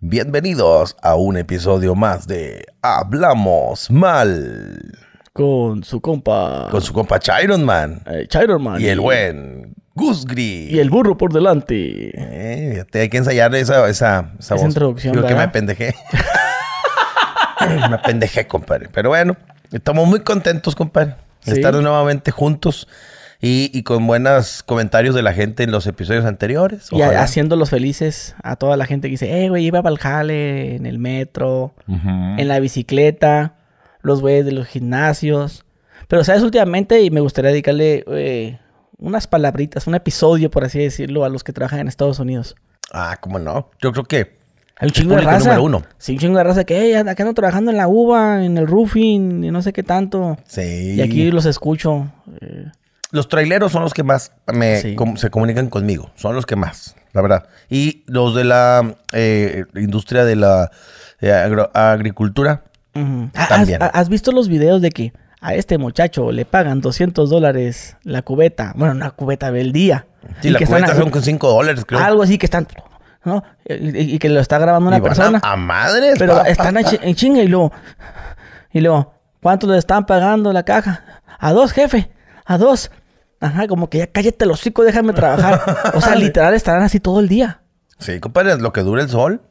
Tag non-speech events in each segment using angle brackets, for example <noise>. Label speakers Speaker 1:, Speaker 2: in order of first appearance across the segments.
Speaker 1: Bienvenidos a un episodio más de Hablamos Mal. Con su compa. Con su compa Chiron Man. Eh, Chiron Man. Y el buen Gus Y el burro por delante. Eh, Te hay que ensayar esa, esa, introducción. que me pendejé. <laughs> me pendejé, compadre. Pero bueno, estamos muy contentos, compadre. De estar nuevamente juntos y, con buenos comentarios de la gente en los episodios anteriores. Y
Speaker 2: haciéndolos felices a toda la gente que dice, eh, güey, iba a Valjale, en el metro,
Speaker 1: en la
Speaker 2: bicicleta, los güeyes de los gimnasios. Pero, ¿sabes? Últimamente, y me gustaría dedicarle eh, unas palabritas, un episodio, por así decirlo, a los que trabajan en Estados Unidos.
Speaker 1: Ah, ¿cómo no? Yo creo que hay un chingo de raza. Número uno.
Speaker 2: Sí, un chingo de raza que hey, acá ando trabajando en la uva, en el roofing, y no sé qué tanto. Sí. Y aquí los escucho.
Speaker 1: Eh, los traileros son los que más se comunican conmigo. Son los que más, la verdad. Y los de la eh, industria de la eh, agricultura ah, también.
Speaker 2: ¿Has, visto los videos de que a este muchacho le pagan 200 dólares la cubeta? Bueno, una cubeta del día. Sí, y la que cubeta son con
Speaker 1: 5 dólares, creo. Algo
Speaker 2: así que están... Y, que lo está grabando una persona. A,
Speaker 1: madre. Pero están en,
Speaker 2: chinga y luego... Y luego, ¿cuánto le están pagando la caja? A dos, jefe a dos. Ajá, como que ya cállate los hocico, déjame trabajar. O sea, <laughs> literal estarán así todo el día.
Speaker 1: Sí, compadre, lo que dura el sol.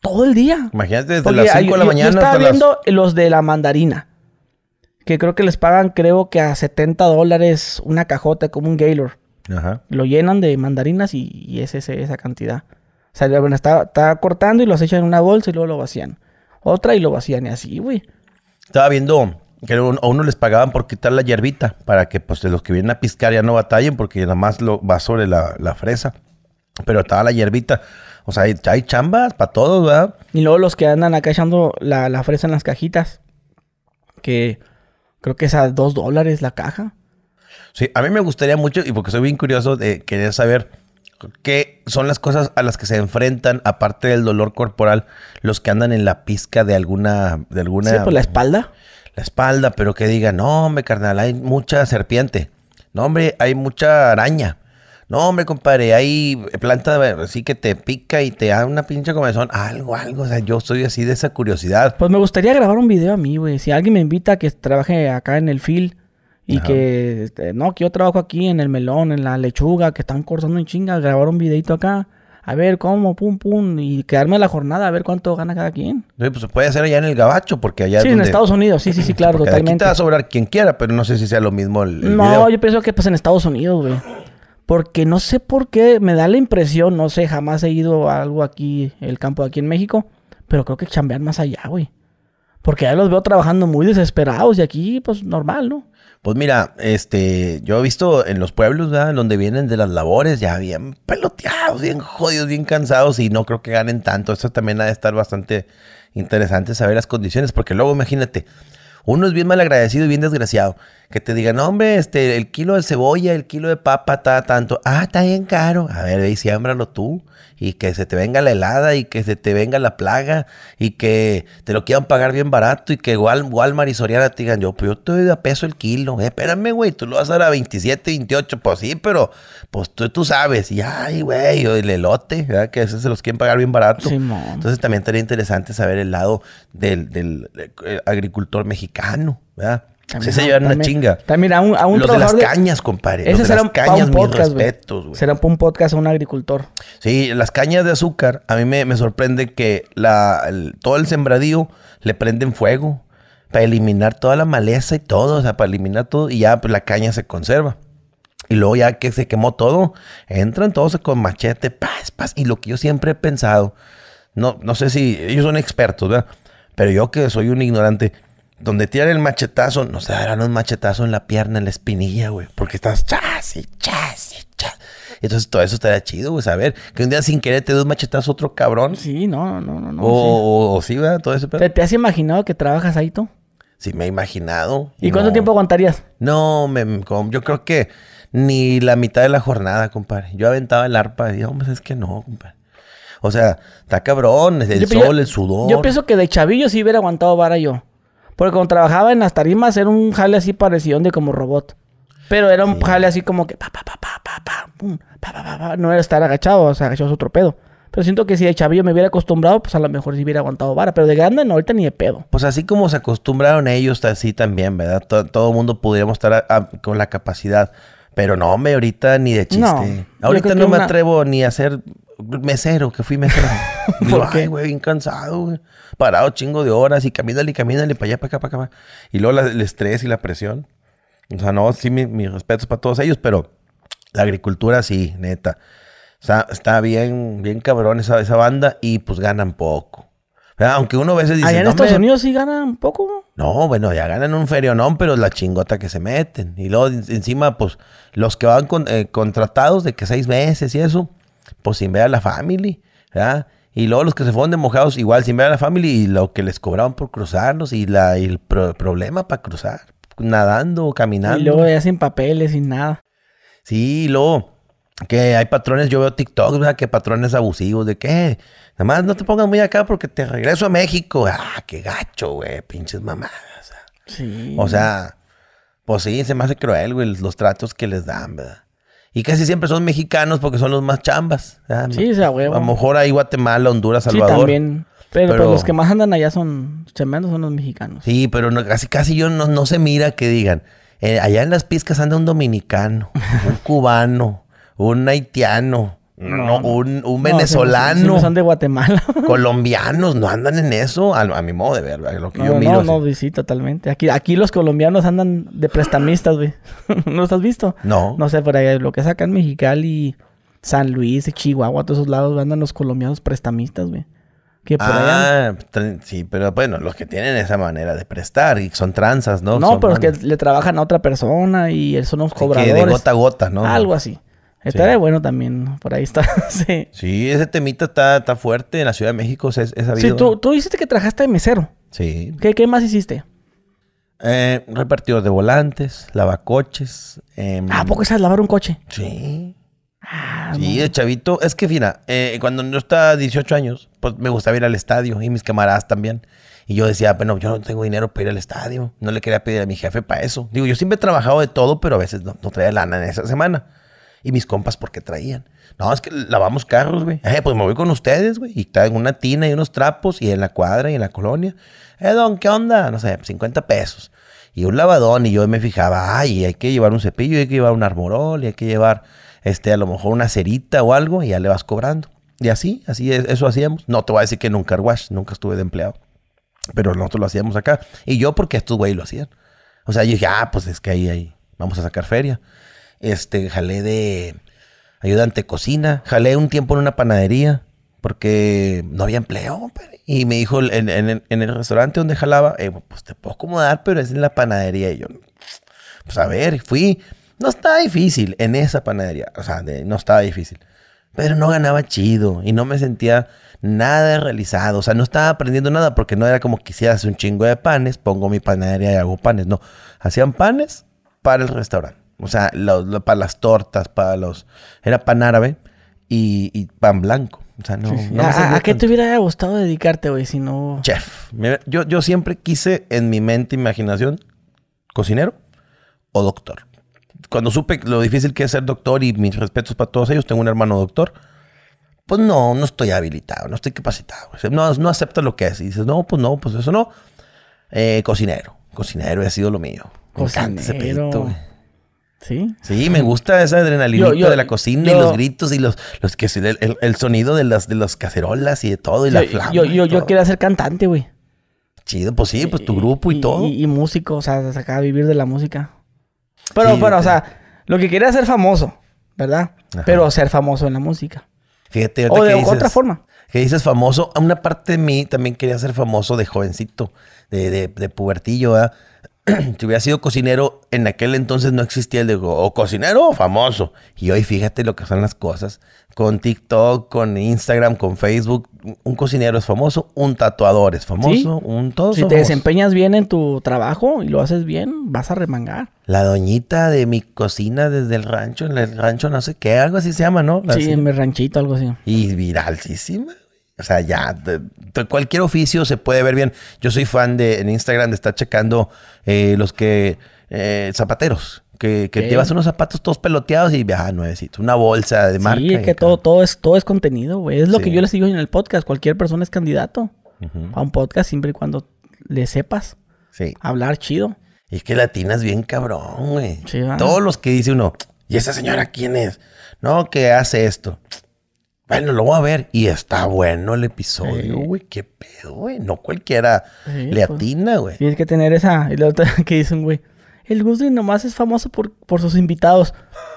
Speaker 2: Todo el día.
Speaker 1: Imagínate, desde las cinco de la mañana. Yo estaba viendo
Speaker 2: los de la mandarina. Que creo que les pagan, creo que a 70 dólares una cajota como un gaylor Ajá. Lo llenan de mandarinas y, es esa cantidad. O sea, bueno, estaba cortando y los echan en una bolsa y luego lo vacían. Otra y lo vacían y así, güey.
Speaker 1: Estaba viendo que a uno les pagaban por quitar la hierbita para que pues los que vienen a piscar ya no batallen porque nada más lo, va sobre la, fresa. Pero estaba la hierbita. O sea, hay, chambas para todos, ¿verdad? Y luego los que andan acá echando la,
Speaker 2: fresa en las cajitas. Que creo que es a dos dólares la caja.
Speaker 1: Sí, a mí me gustaría mucho, y porque soy bien curioso de querer saber qué son las cosas a las que se enfrentan, aparte del dolor corporal, los que andan en la pizca de alguna, de alguna. Sí, por pues, la espalda la espalda, pero que diga, no, hombre, carnal, hay mucha serpiente. No, hombre, hay mucha araña. No, hombre, compadre, hay planta así que te pica y te da una pinche comezón. Algo, algo. O sea, yo soy así de esa curiosidad.
Speaker 2: Pues me gustaría grabar un video a mí, güey. Si alguien me invita a que trabaje acá en el fil y que, este, no, que yo trabajo aquí en el melón, en la lechuga, que están cortando en chingas, grabar un videito acá a ver cómo, pum, pum, y quedarme la jornada a ver cuánto gana cada quien.
Speaker 1: Sí, pues se puede hacer allá en el Gabacho, porque allá. Sí, en Estados
Speaker 2: Unidos, sí, sí, sí, <clears throat> claro, totalmente. Aquí te va a
Speaker 1: sobrar quien quiera, pero no sé si sea lo mismo el. no,
Speaker 2: yo pienso que pues en Estados Unidos, güey. Porque no sé por qué, me da la impresión, no sé, jamás he ido a algo aquí, el campo de aquí en México, pero creo que chambean más allá, güey. Porque ya los veo trabajando muy desesperados y aquí, pues, normal, ¿no?
Speaker 1: Pues mira, este, yo he visto en los pueblos, Donde vienen de las labores, ya bien peloteados, bien jodidos, bien cansados y no creo que ganen tanto. Eso también ha de estar bastante interesante saber las condiciones, porque luego imagínate, uno es bien malagradecido y bien desgraciado que te digan, hombre, este, el kilo de cebolla, el kilo de papa está tanto. Ah, está bien caro. A ver, y siémbralo tú. Y que se te venga la helada y que se te venga la plaga y que te lo quieran pagar bien barato y que igual igual y Soriana te digan, yo, pues yo te doy a peso el kilo. Eh, espérame, güey, tú lo vas a dar a 27, 28. Pues sí, pero pues tú, tú sabes. Y ay, güey, el elote, ¿verdad? que se los quieren pagar bien barato. Entonces también estaría interesante saber el lado del eh, agricultor mexicano, ¿verdad? Sí se, llevan una chinga. También a un, a un Los de las cañas, compadre. Los de las cañas, un mis respetos, güey. Será
Speaker 2: un podcast a un agricultor.
Speaker 1: Sí, las cañas de azúcar, a mí me, sorprende que la, todo el sembradío le prenden fuego para eliminar toda la maleza y todo, o sea, para eliminar todo y ya pues, la caña se conserva. Y luego ya que se quemó todo, entran todos con machete, paz, paz. Y lo que yo siempre he pensado, no, no sé si ellos son expertos, ¿verdad? Pero yo que soy un ignorante, donde tiran el machetazo, no se darán un machetazo en la pierna, en la espinilla, güey. Porque estás chas y chas y chas. Entonces todo eso estaría chido, güey, A ver, que un día sin querer te un machetazo otro cabrón. Sí, no, no, no. no o, sí. O, ¿verdad? Todo eso. ¿Te,
Speaker 2: has imaginado que trabajas ahí tú?
Speaker 1: Sí, me he imaginado. ¿Y cuánto tiempo aguantarías? No, me, yo creo que ni la mitad de la jornada, compadre. Yo aventaba el arpa y hombre, es que no, compadre. O sea, está cabrón, el sol, el sudor. Yo pienso
Speaker 2: que de chavillo sí hubiera aguantado vara yo. Porque cuando trabajaba en las tarimas era un jale así parecido de como robot. Pero era un jale así como que pa pa pa pa pa pa, no era estar agachado, o sea, agachado es otro pedo. Pero siento que si de chavillo me hubiera acostumbrado, pues a lo mejor sí hubiera aguantado vara. Pero de grande no, ahorita ni de pedo.
Speaker 1: Pues así como se acostumbraron ellos, así también, ¿verdad? Todo, el mundo podríamos estar con la capacidad. Pero no, me ahorita ni de chiste. ahorita no me atrevo ni a hacer mesero, que fui mesero.
Speaker 2: <laughs> ¿Por qué? güey,
Speaker 1: bien cansado, Parado chingo de horas y camínale, caminale para allá, para acá, para acá. Y luego el estrés y la presión. O sea, no, sí, mis respetos para todos ellos, pero la agricultura sí, neta. O sea está bien, bien cabrón esa, esa banda y pues ganan poco. Aunque uno a veces dice. Allá en Estados Unidos
Speaker 2: sí ganan poco.
Speaker 1: No, bueno, ya ganan un ferionón, pero es la chingota que se meten. Y luego encima, pues, los que van eh, contratados de que seis meses y eso pues sin ver a la family, ¿verdad? Y luego los que se fueron de mojados, igual sin ver a la family, y lo que les cobraban por cruzarnos y, la, el problema para cruzar, nadando, o caminando. Y luego ya
Speaker 2: sin papeles, sin nada.
Speaker 1: Sí, y luego que hay patrones, yo veo TikTok, ¿verdad? Que patrones abusivos, de qué? nada más no te pongas muy acá porque te regreso a México. Ah, qué gacho, güey, pinches mamadas.
Speaker 2: Sí. O
Speaker 1: sea, pues sí, se me hace cruel, güey, los tratos que les dan, ¿verdad? Y casi siempre son mexicanos porque son los más chambas. sí, esa huevo. A lo mejor hay Guatemala, Honduras, Salvador. Sí, también. Pues, pero, los que
Speaker 2: más andan allá son tremendos, son los mexicanos.
Speaker 1: Sí, pero casi, casi yo no, no se mira que digan. Eh, allá en las piscas anda un dominicano, un <laughs> cubano, un haitiano, no, un, venezolano. no, son
Speaker 2: de Guatemala.
Speaker 1: <laughs> colombianos no andan en eso, a, mi modo de ver, lo que yo miro.
Speaker 2: No, no, sí, totalmente. Aquí, aquí los colombianos andan de prestamistas, güey. <laughs> ¿No los has visto? No. No sé, por ahí lo que sacan Mexicali, San Luis, Chihuahua, todos esos lados, andan los colombianos prestamistas, güey. Que por ah,
Speaker 1: sí, pero bueno, los que tienen esa manera de prestar y son tranzas, ¿no? No, pero es que
Speaker 2: le trabajan a otra persona y son unos cobradores. de gota
Speaker 1: a gota, ¿no? Algo
Speaker 2: así. Está de bueno también, por ahí está. <laughs>
Speaker 1: sí. ese temita está, está, fuerte en la Ciudad de México, Sí, tú,
Speaker 2: tú dijiste que trabajaste de mesero. Sí. ¿Qué, más hiciste?
Speaker 1: Eh, repartidor de volantes, lavacoches. Em, ¿Ah, ¿A poco
Speaker 2: sabes lavar un coche?
Speaker 1: Sí. Ah, sí, el chavito. Es que, mira, eh, cuando yo estaba 18 años, pues me gustaba ir al estadio y mis camaradas también. Y yo decía, bueno, yo no tengo dinero para ir al estadio. No le quería pedir a mi jefe para eso. Digo, yo siempre he trabajado de todo, pero a veces no, no traía lana en esa semana. Y mis compas, porque traían? No, es que lavamos carros, güey. Eh, pues me voy con ustedes, güey. Y traen una tina y unos trapos y en la cuadra y en la colonia. Eh, don, ¿qué onda? No sé, 50 pesos. Y un lavadón y yo me fijaba, ay, hay que llevar un cepillo, hay que llevar un armorol y hay que llevar, este, a lo mejor una cerita o algo y ya le vas cobrando. Y así, así, eso hacíamos. No te voy a decir que nunca nunca estuve de empleado. Pero nosotros lo hacíamos acá. Y yo porque estos güey lo hacían. O sea, yo dije, ah, pues es que ahí, ahí, vamos a sacar feria este, jalé de ayudante cocina, jalé un tiempo en una panadería porque no había empleo. Y me dijo en, el restaurante donde jalaba, eh, pues te puedo acomodar, pero es en la panadería. Y yo, pues a ver, fui. No estaba difícil en esa panadería. O sea, no estaba difícil. Pero no ganaba chido y no me sentía nada realizado. O sea, no estaba aprendiendo nada porque no era como quisiera hacer un chingo de panes, pongo mi panadería y hago panes. No, hacían panes para el restaurante. O sea, para las tortas, para los... Era pan árabe y, pan blanco. O sea, no... ¿A, qué te
Speaker 2: hubiera gustado dedicarte, güey, si no...?
Speaker 1: Chef. Yo, yo siempre quise en mi mente, imaginación, cocinero o doctor. Cuando supe lo difícil que es ser doctor y mis respetos para todos ellos, tengo un hermano doctor pues no, no estoy habilitado, no estoy capacitado. No, no lo que es. Y dices, no, pues no, pues eso no. Eh, cocinero. Cocinero ha sido lo mío. cocinero. encanta ese
Speaker 2: Sí.
Speaker 1: me gusta esa adrenalina de la cocina y los gritos y los, los que el, el, sonido de las de las cacerolas y de todo y la flama. Yo, yo, quería
Speaker 2: ser cantante, güey.
Speaker 1: Chido, pues sí, pues tu grupo y, todo. Y,
Speaker 2: músico, o sea, a vivir de la música. Pero, bueno o sea, lo que quería ser famoso, ¿verdad? Pero ser famoso en la música.
Speaker 1: Fíjate, o de otra forma. Que dices famoso, una parte de mí también quería ser famoso de jovencito, de, de, de pubertillo, ¿verdad? <clears throat> si hubiera sido cocinero, en aquel entonces no existía el de o cocinero o famoso. Y hoy fíjate lo que son las cosas. Con TikTok, con Instagram, con Facebook, un cocinero es famoso, un tatuador es famoso, un todo. Si te
Speaker 2: desempeñas bien en tu trabajo y lo haces bien, vas a remangar.
Speaker 1: La doñita de mi cocina desde el rancho, en el rancho no sé qué, algo así se llama, ¿no? sí, en mi ranchito, algo así. Y viralísima. O sea, ya, cualquier oficio se puede ver bien. Yo soy fan de, en Instagram, de estar checando eh, los que, eh, zapateros, que, llevas unos zapatos todos peloteados y, ah, nuevecitos, una bolsa de marca. Sí, que
Speaker 2: todo, todo, es, todo es contenido, güey. Es lo que yo les digo en el podcast. Cualquier persona es candidato a un podcast siempre y cuando le sepas
Speaker 1: hablar chido. Y es que latinas bien cabrón, güey. Todos los que dice uno, ¿y esa señora quién es? No, que hace esto. Bueno, lo voy a ver. Y está bueno el episodio, güey. Qué pedo, güey. No cualquiera le pues. atina, güey.
Speaker 2: Tienes que tener esa. Y la otra <laughs> que dicen, güey. El Guzli nomás es famoso por, por sus invitados.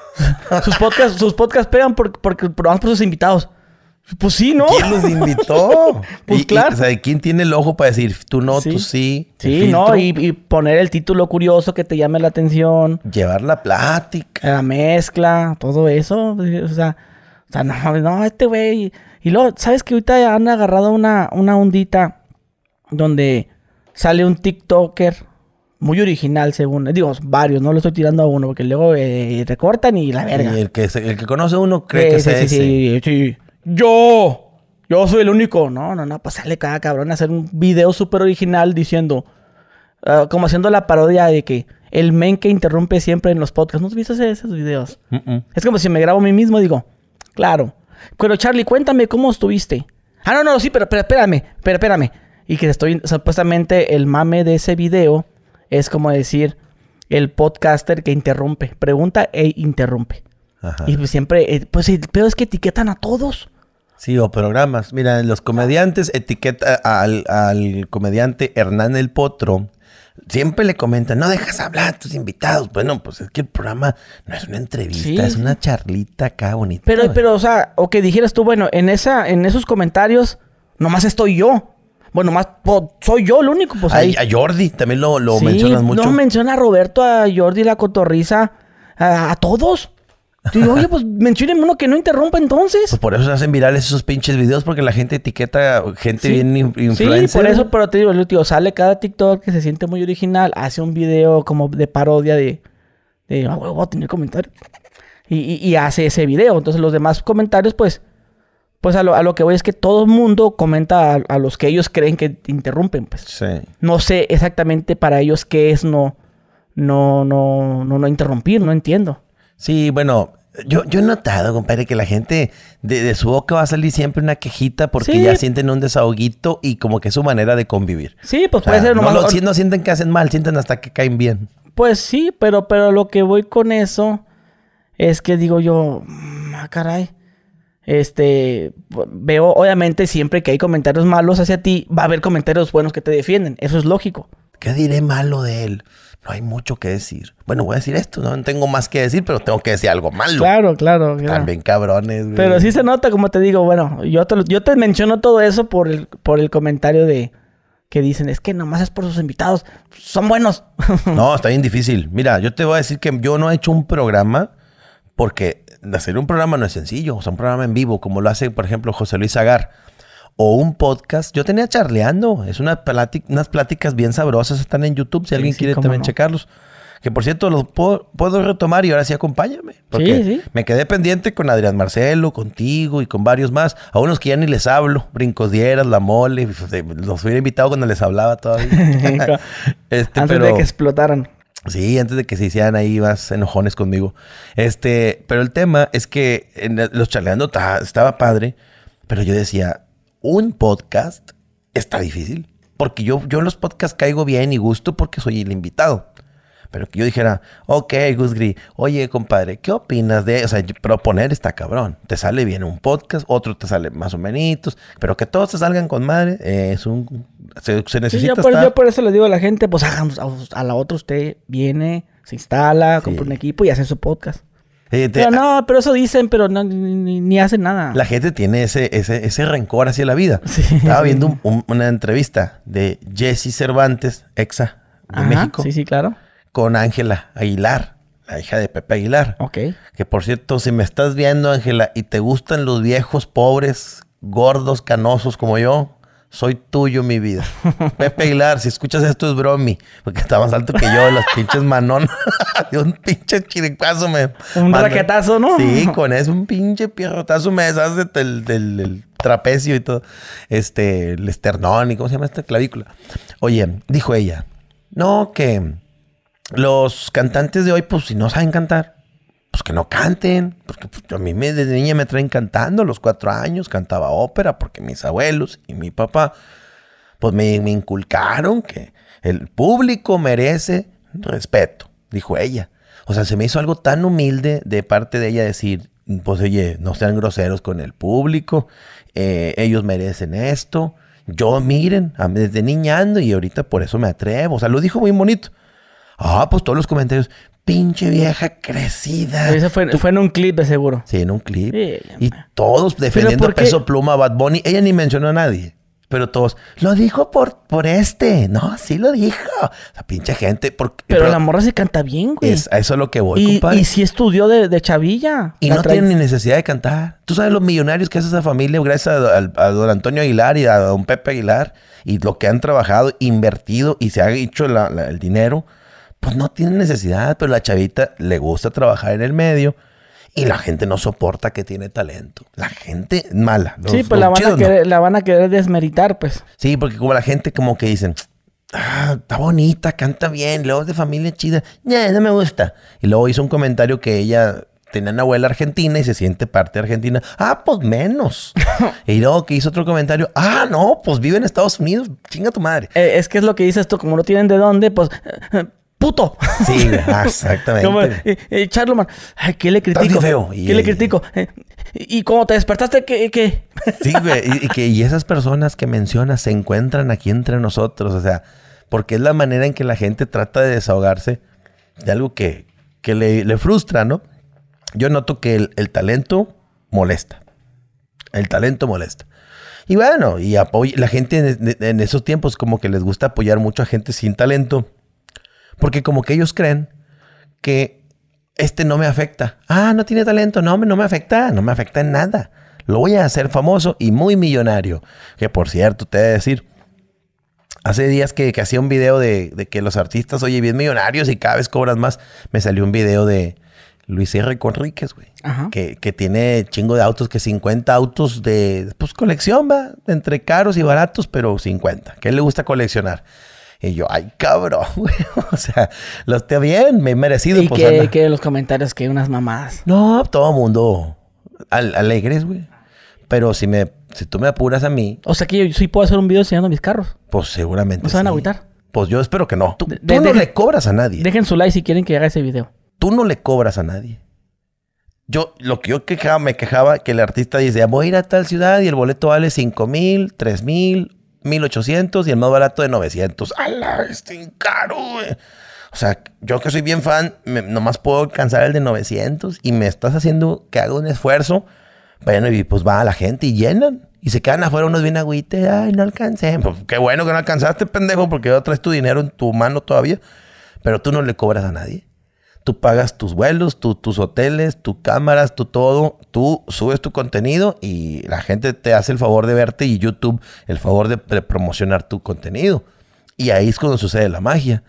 Speaker 2: <laughs> sus podcasts, sus podcasts
Speaker 1: pegan por, por, por, por sus invitados. Pues sí, ¿no? ¿Quién los invitó? <laughs> pues claro. Y, o sea, ¿quién tiene el ojo para decir tú no, tú sí? Sí, no, y,
Speaker 2: poner el título curioso que te llame la atención. Llevar la plática. La mezcla, todo eso. O sea, sea, no, no este güey. Y luego, ¿sabes que ahorita han agarrado una, una ondita donde sale un TikToker muy original, según. Digo, varios, no lo estoy tirando a uno, porque luego eh, recortan y la verga.
Speaker 1: Y el, que conoce uno cree que es ese. Sí, sí,
Speaker 2: Yo. Yo soy el único. No, no, no. Pues cada cabrón a hacer un video súper original diciendo. Ah, como haciendo la parodia de que el men que interrumpe siempre en los podcasts. ¿No has visto esos videos? Mm, mm. Es como si me grabo a mí mismo y digo. Claro. Pero Charlie, cuéntame cómo estuviste. Ah, no, no, sí, pero, espérame, pero espérame. Y que estoy, supuestamente el mame de ese video es como decir el podcaster que interrumpe, pregunta e interrumpe. Ajá. Y pues siempre,
Speaker 1: eh, pues el peor es que etiquetan a todos. Sí, o programas. Mira, los comediantes etiqueta al, al comediante Hernán el Potro siempre le comentan, no dejas hablar a tus invitados. Bueno, pues es que el programa no es una entrevista, es una charlita acá bonita.
Speaker 2: Pero, pero, o sea, o que dijeras tú, bueno, en esa, en esos comentarios, nomás estoy yo. Bueno, más soy yo el único. Pues, A
Speaker 1: Jordi, también lo, lo mencionas mucho. No
Speaker 2: menciona a Roberto, a Jordi, la cotorriza, a todos oye, pues mencionen uno que no interrumpa entonces. Pues
Speaker 1: por eso se hacen virales esos pinches videos, porque la gente etiqueta gente bien influencer. Sí, por eso,
Speaker 2: pero te digo, tío, sale cada TikTok que se siente muy original, hace un video como de parodia de, de ah, tener comentarios. Y, hace ese video. Entonces los demás comentarios, pues, pues a lo, que voy es que todo el mundo comenta a, los que ellos creen que interrumpen, pues.
Speaker 1: Sí. No
Speaker 2: sé exactamente para ellos qué es no, no, no, no, no interrumpir, no entiendo.
Speaker 1: Sí, bueno, yo, yo he notado, compadre, que la gente de, su boca va a salir siempre una quejita porque ya sienten un desahoguito y como que es su manera de convivir. Sí, pues puede ser No, si no sienten que hacen mal, sienten hasta que caen bien.
Speaker 2: Pues sí, pero, pero lo que voy con eso es que digo yo, mm, ah, caray. Este, veo, obviamente, siempre que hay comentarios malos hacia ti, va a haber comentarios buenos que te defienden. Eso es lógico.
Speaker 1: ¿Qué diré malo de él? no hay mucho que decir. Bueno, voy a decir esto, no tengo más que decir, pero tengo que decir algo malo. Claro,
Speaker 2: claro. También
Speaker 1: cabrones, Pero sí
Speaker 2: se nota, como te digo, bueno, yo te, yo te menciono todo eso por el, por el comentario de que dicen, es que nomás es por sus invitados, son buenos.
Speaker 1: <laughs> no, está bien difícil. Mira, yo te voy a decir que yo no he hecho un programa porque hacer un programa no es sencillo, o sea, un programa en vivo, como lo hace, por ejemplo, José Luis Agar o un podcast. Yo tenía charleando, es una plática, unas pláticas bien sabrosas, están en YouTube, si alguien quiere también checarlos. Que por cierto, los puedo, puedo, retomar y ahora sí acompáñame. Porque sí, me quedé pendiente con Adrián Marcelo, contigo y con varios más. A unos que ya ni les hablo. Brincos Dieras, La Mole. Pues, los hubiera invitado cuando les hablaba todavía. <laughs> <laughs> Este, antes de que explotaran. Sí, antes de que se hicieran ahí más enojones conmigo. Este, pero el tema es que en los charleando estaba padre. Pero yo decía, un podcast está difícil. Porque yo, yo en los podcasts caigo bien y gusto porque soy el invitado. Pero que yo dijera, ok, Gusgri, oye, compadre, ¿qué opinas de...? O sea, proponer está cabrón. Te sale bien un podcast, otro te sale más o menos, pero que todos te salgan con madre es un... Se, necesita yo,
Speaker 2: por, eso le digo a la gente, pues a, a, la otra usted viene, se instala, compra un equipo y hace su podcast pero no, pero eso dicen, pero no, ni, hacen nada.
Speaker 1: La gente tiene ese, ese, ese rencor hacia la vida. Estaba viendo una entrevista de Jesse Cervantes, exa de México. Sí, sí, claro. Con Ángela Aguilar, la hija de Pepe Aguilar. Ok. Que por cierto, si me estás viendo, Ángela, y te gustan los viejos, pobres, gordos, canosos como yo, soy tuyo, mi vida. <laughs> Pepe Aguilar, si escuchas esto es bromi, porque está más alto que yo, los pinches manón. de <laughs> un pinche chiricuazo me. Un raquetazo, ¿no? Sí, con eso, un pinche pierrotazo me deshace del, del, trapecio y todo. Este, el esternón y cómo se llama esta clavícula. Oye, dijo ella, no, que los cantantes de hoy, pues si no saben cantar, pues que no canten, porque pues, a mí desde niña me traen cantando, a los cuatro años cantaba ópera, porque mis abuelos y mi papá, pues me, inculcaron que el público merece respeto, dijo ella. O sea, se me hizo algo tan humilde de parte de ella decir, pues oye, no sean groseros con el público, eh, ellos merecen esto. Yo miren, desde niñando y ahorita por eso me atrevo. O sea, lo dijo muy bonito. Ah, pues todos los comentarios. Pinche vieja crecida. Eso fue, en un clip, de seguro. Sí, en un clip. y todos defendiendo peso pluma Bad Bunny. Ella ni mencionó a nadie. Pero todos, lo dijo por, por este. No, sí lo dijo. La pinche gente. pero, la morra se canta bien, güey. a eso es lo que voy, y, compadre. Y sí estudió
Speaker 2: de, chavilla. Y no tiene ni
Speaker 1: necesidad de cantar. Tú sabes los millonarios que hace esa familia gracias a, don Antonio Aguilar y a don Pepe Aguilar. Y lo que han trabajado, invertido y se ha hecho el dinero pues no tiene necesidad, pero la chavita le gusta trabajar en el medio y la gente no soporta que tiene talento. La gente mala. sí, pues la van, a querer, la van a querer desmeritar, pues. Sí, porque como la gente como que dicen, ah, está bonita, canta bien, luego es de familia chida, ya no me gusta. Y luego hizo un comentario que ella tenía una abuela argentina y se siente parte Argentina. Ah, pues menos. <laughs> y luego que hizo otro comentario. Ah, no, pues vive en Estados Unidos. Chinga tu madre. Eh, es que es lo que dices tú, como no tienen de dónde, pues puto.
Speaker 2: Sí, <laughs> exactamente. Eh, eh, Charloman, ¿qué le critico? Feo. ¿Qué le critico? Eh, y cómo te despertaste, que...
Speaker 1: Sí, güey. y, que, esas personas que mencionas se encuentran aquí entre nosotros. O sea, porque es la manera en que la gente trata de desahogarse de algo que, le, frustra, ¿no? Yo noto que el, talento molesta. El talento molesta. Y bueno, y la gente en, esos tiempos como que les gusta apoyar mucho a gente sin talento porque como que ellos creen que este no me afecta. Ah, no tiene talento. No, no me afecta. No me afecta en nada. Lo voy a hacer famoso y muy millonario. Que por cierto, te voy decir, hace días que, hacía un video de, que los artistas, oye, bien millonarios y cada vez cobras más. Me salió un video de Luis R. Conríquez, güey. Que, tiene chingo de autos, que 50 autos de, pues, colección, va. Entre caros y baratos, pero 50. Que él le gusta coleccionar. Y yo, ay, cabrón, <laughs> güey. O sea, lo esté bien, me he merecido. Y pues,
Speaker 2: que, en los comentarios que hay unas mamás.
Speaker 1: No, todo mundo. alegres, güey. Pero si me, si tú me apuras a mí. O sea que yo sí puedo hacer un video enseñando mis carros. Pues seguramente. ¿No se van a agüitar? Pues yo espero que no. Tú, no le cobras a nadie. Dejen su like si quieren que haga ese video. Tú no le cobras a nadie. Yo, lo que yo quejaba, me quejaba que el artista dice, ah, voy a ir a tal ciudad y el boleto vale 5 mil, 3 mil, 1800 y el más barato de 900. ¡Ala! Este caro, O sea, yo que soy bien fan, nomás puedo alcanzar el de 900 y me estás haciendo que haga un esfuerzo. Bueno, y pues va a la gente y llenan. Y se quedan afuera unos bien agüites. Ay, no alcancé. Pues, qué bueno que no alcanzaste, pendejo, porque yo traes tu dinero en tu mano todavía. Pero tú no le cobras a nadie tú pagas tus vuelos, tus hoteles, tus cámaras, tu todo, tú subes tu contenido y la gente te hace el favor de verte y YouTube el favor de, promocionar tu contenido. Y ahí es cuando sucede la magia.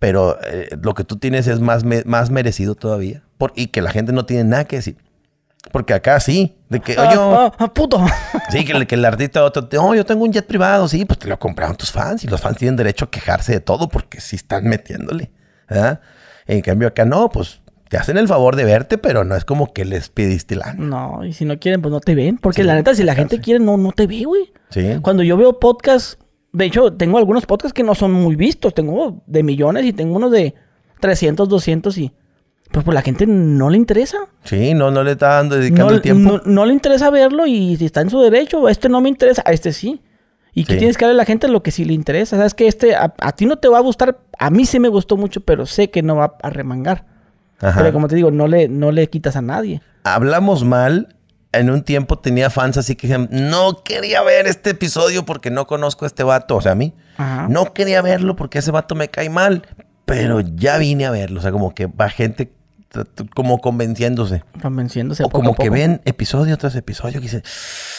Speaker 1: Pero eh, lo que tú tienes es más, más merecido todavía por, y que la gente no tiene nada que decir. Porque acá sí, de que, oye, oh, <laughs> Sí, que, el artista otro, oh, yo tengo un jet privado, sí, pues te lo compraron tus fans y los fans tienen derecho a quejarse de todo porque sí están metiéndole. En cambio acá no, pues te hacen el favor de verte, pero no es como que les pidiste la...
Speaker 2: No, y si no quieren, pues no te ven. Porque la neta, si la gente quiere, no, no te ve, güey. Sí. Cuando yo veo podcasts, de hecho, tengo algunos podcasts que no son muy vistos. Tengo de millones y tengo unos de 300, 200 y... Pues, pues la gente no le interesa.
Speaker 1: Sí, no, no le está dando dedicando el tiempo.
Speaker 2: No, le interesa verlo y si está en su derecho, este no me interesa, a este sí. Y que tienes que darle a la gente lo que sí le interesa. Sabes que este a, ti no te va a gustar, a mí sí me gustó mucho, pero sé que no va a remangar. Pero como te digo, no le, no le quitas a nadie.
Speaker 1: Hablamos mal. En un tiempo tenía fans así que no quería ver este episodio porque no conozco a este vato, o sea, a mí. No quería verlo porque ese vato me cae mal, pero ya vine a verlo. O sea, como que va gente como convenciéndose. Convenciéndose. O como que ven episodio tras episodio que dicen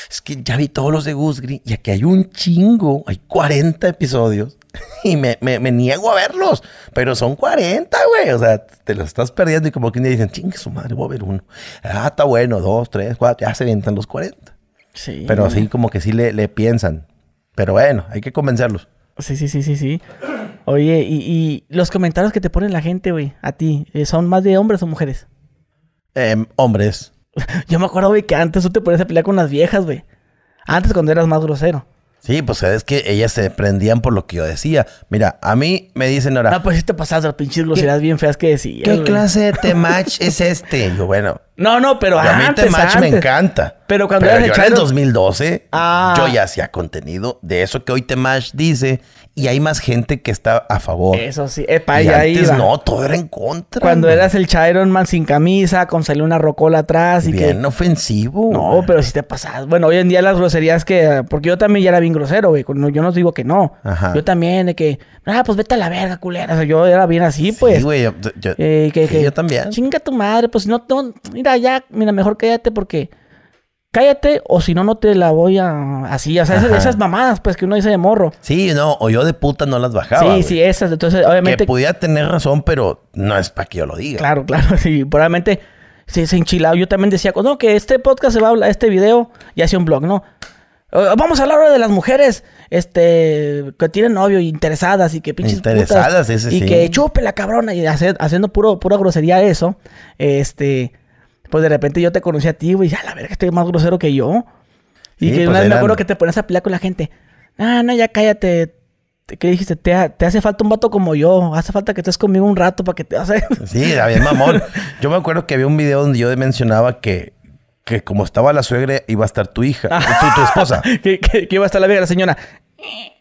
Speaker 1: es que ya vi todos los de Gus Green y aquí hay un chingo, hay 40 episodios <laughs> y me, niego a verlos, pero son 40, güey, o sea, te los estás perdiendo y como que ni dicen, chingue su madre, voy a ver uno. Ah, está bueno, dos, tres, cuatro, ya se vientan los 40. Sí. Pero así como que sí le, piensan. Pero bueno, hay que convencerlos. Sí, sí, sí, sí, sí. Oye, y, los comentarios que te ponen la gente,
Speaker 2: güey, a ti, eh, ¿son más de hombres o mujeres?
Speaker 1: Em, hombres.
Speaker 2: <laughs> Yo me acuerdo, güey, que antes tú te ponías a pelear con las viejas, güey. Antes cuando eras más grosero.
Speaker 1: Sí, pues es que ellas se prendían por lo que yo decía. Mira, a mí me dicen ahora. No, pues si te pasas las pinches groserías bien
Speaker 2: feas que decías. ¿Qué clase de Temach
Speaker 1: <laughs> es este? Yo, bueno.
Speaker 2: No, no, pero antes. A mí Temach este me encanta.
Speaker 1: Pero cuando pero era en 2012, ah. yo ya hacía contenido de eso que hoy Temach dice y hay más gente que está a favor. Eso sí, y ahí antes no, todo era en contra. Cuando eras
Speaker 2: el Chiron Man sin camisa, con salir una rocola atrás y bien
Speaker 1: ofensivo. No,
Speaker 2: pero si te pasas. Bueno, hoy en día las groserías que porque yo también ya era bien grosero, güey, yo no digo que no. Ajá. Yo también de que, "Ah, pues vete a la verga, culera." O sea, yo era bien así, pues. Sí, güey, yo, yo,
Speaker 1: eh, que, yo también.
Speaker 2: Chinga tu madre, pues no, no mira, ya, mira, mejor cállate porque cállate o si no, no te la voy a... Así, o sea, esas, mamadas, pues, que uno dice de morro.
Speaker 1: Sí, no, o yo de puta no las bajaba. Sí, sí, esas. Entonces, obviamente... Que podía tener razón, pero no es para que yo lo diga.
Speaker 2: Claro, claro, <laughs> sí. Probablemente se, se enchilado. Yo también decía, no, que este podcast se va a hablar, este video, y hace un blog, ¿no? Vamos a hablar ahora de las mujeres este, que tienen novio interesadas y que pinches Interesadas, putas, sí. Y que chupe la cabrona y haciendo puro, pura grosería eso. Este pues de repente yo te conocí a ti, güey, y ya la que estoy más grosero que yo. Y que una pues, vez me acuerdo que te ponías a pelear con la gente. Ah, no, ya cállate. ¿Qué dijiste? Te, te, hace falta un vato como yo. Hace falta que estés conmigo un rato para que te
Speaker 1: hagas. <laughs> Sí, David mamón. <laughs> yo me acuerdo que había un video donde yo mencionaba que, que como estaba la suegra, iba a estar tu hija, tu, <laughs> esposa. que, iba a estar la vieja, la señora,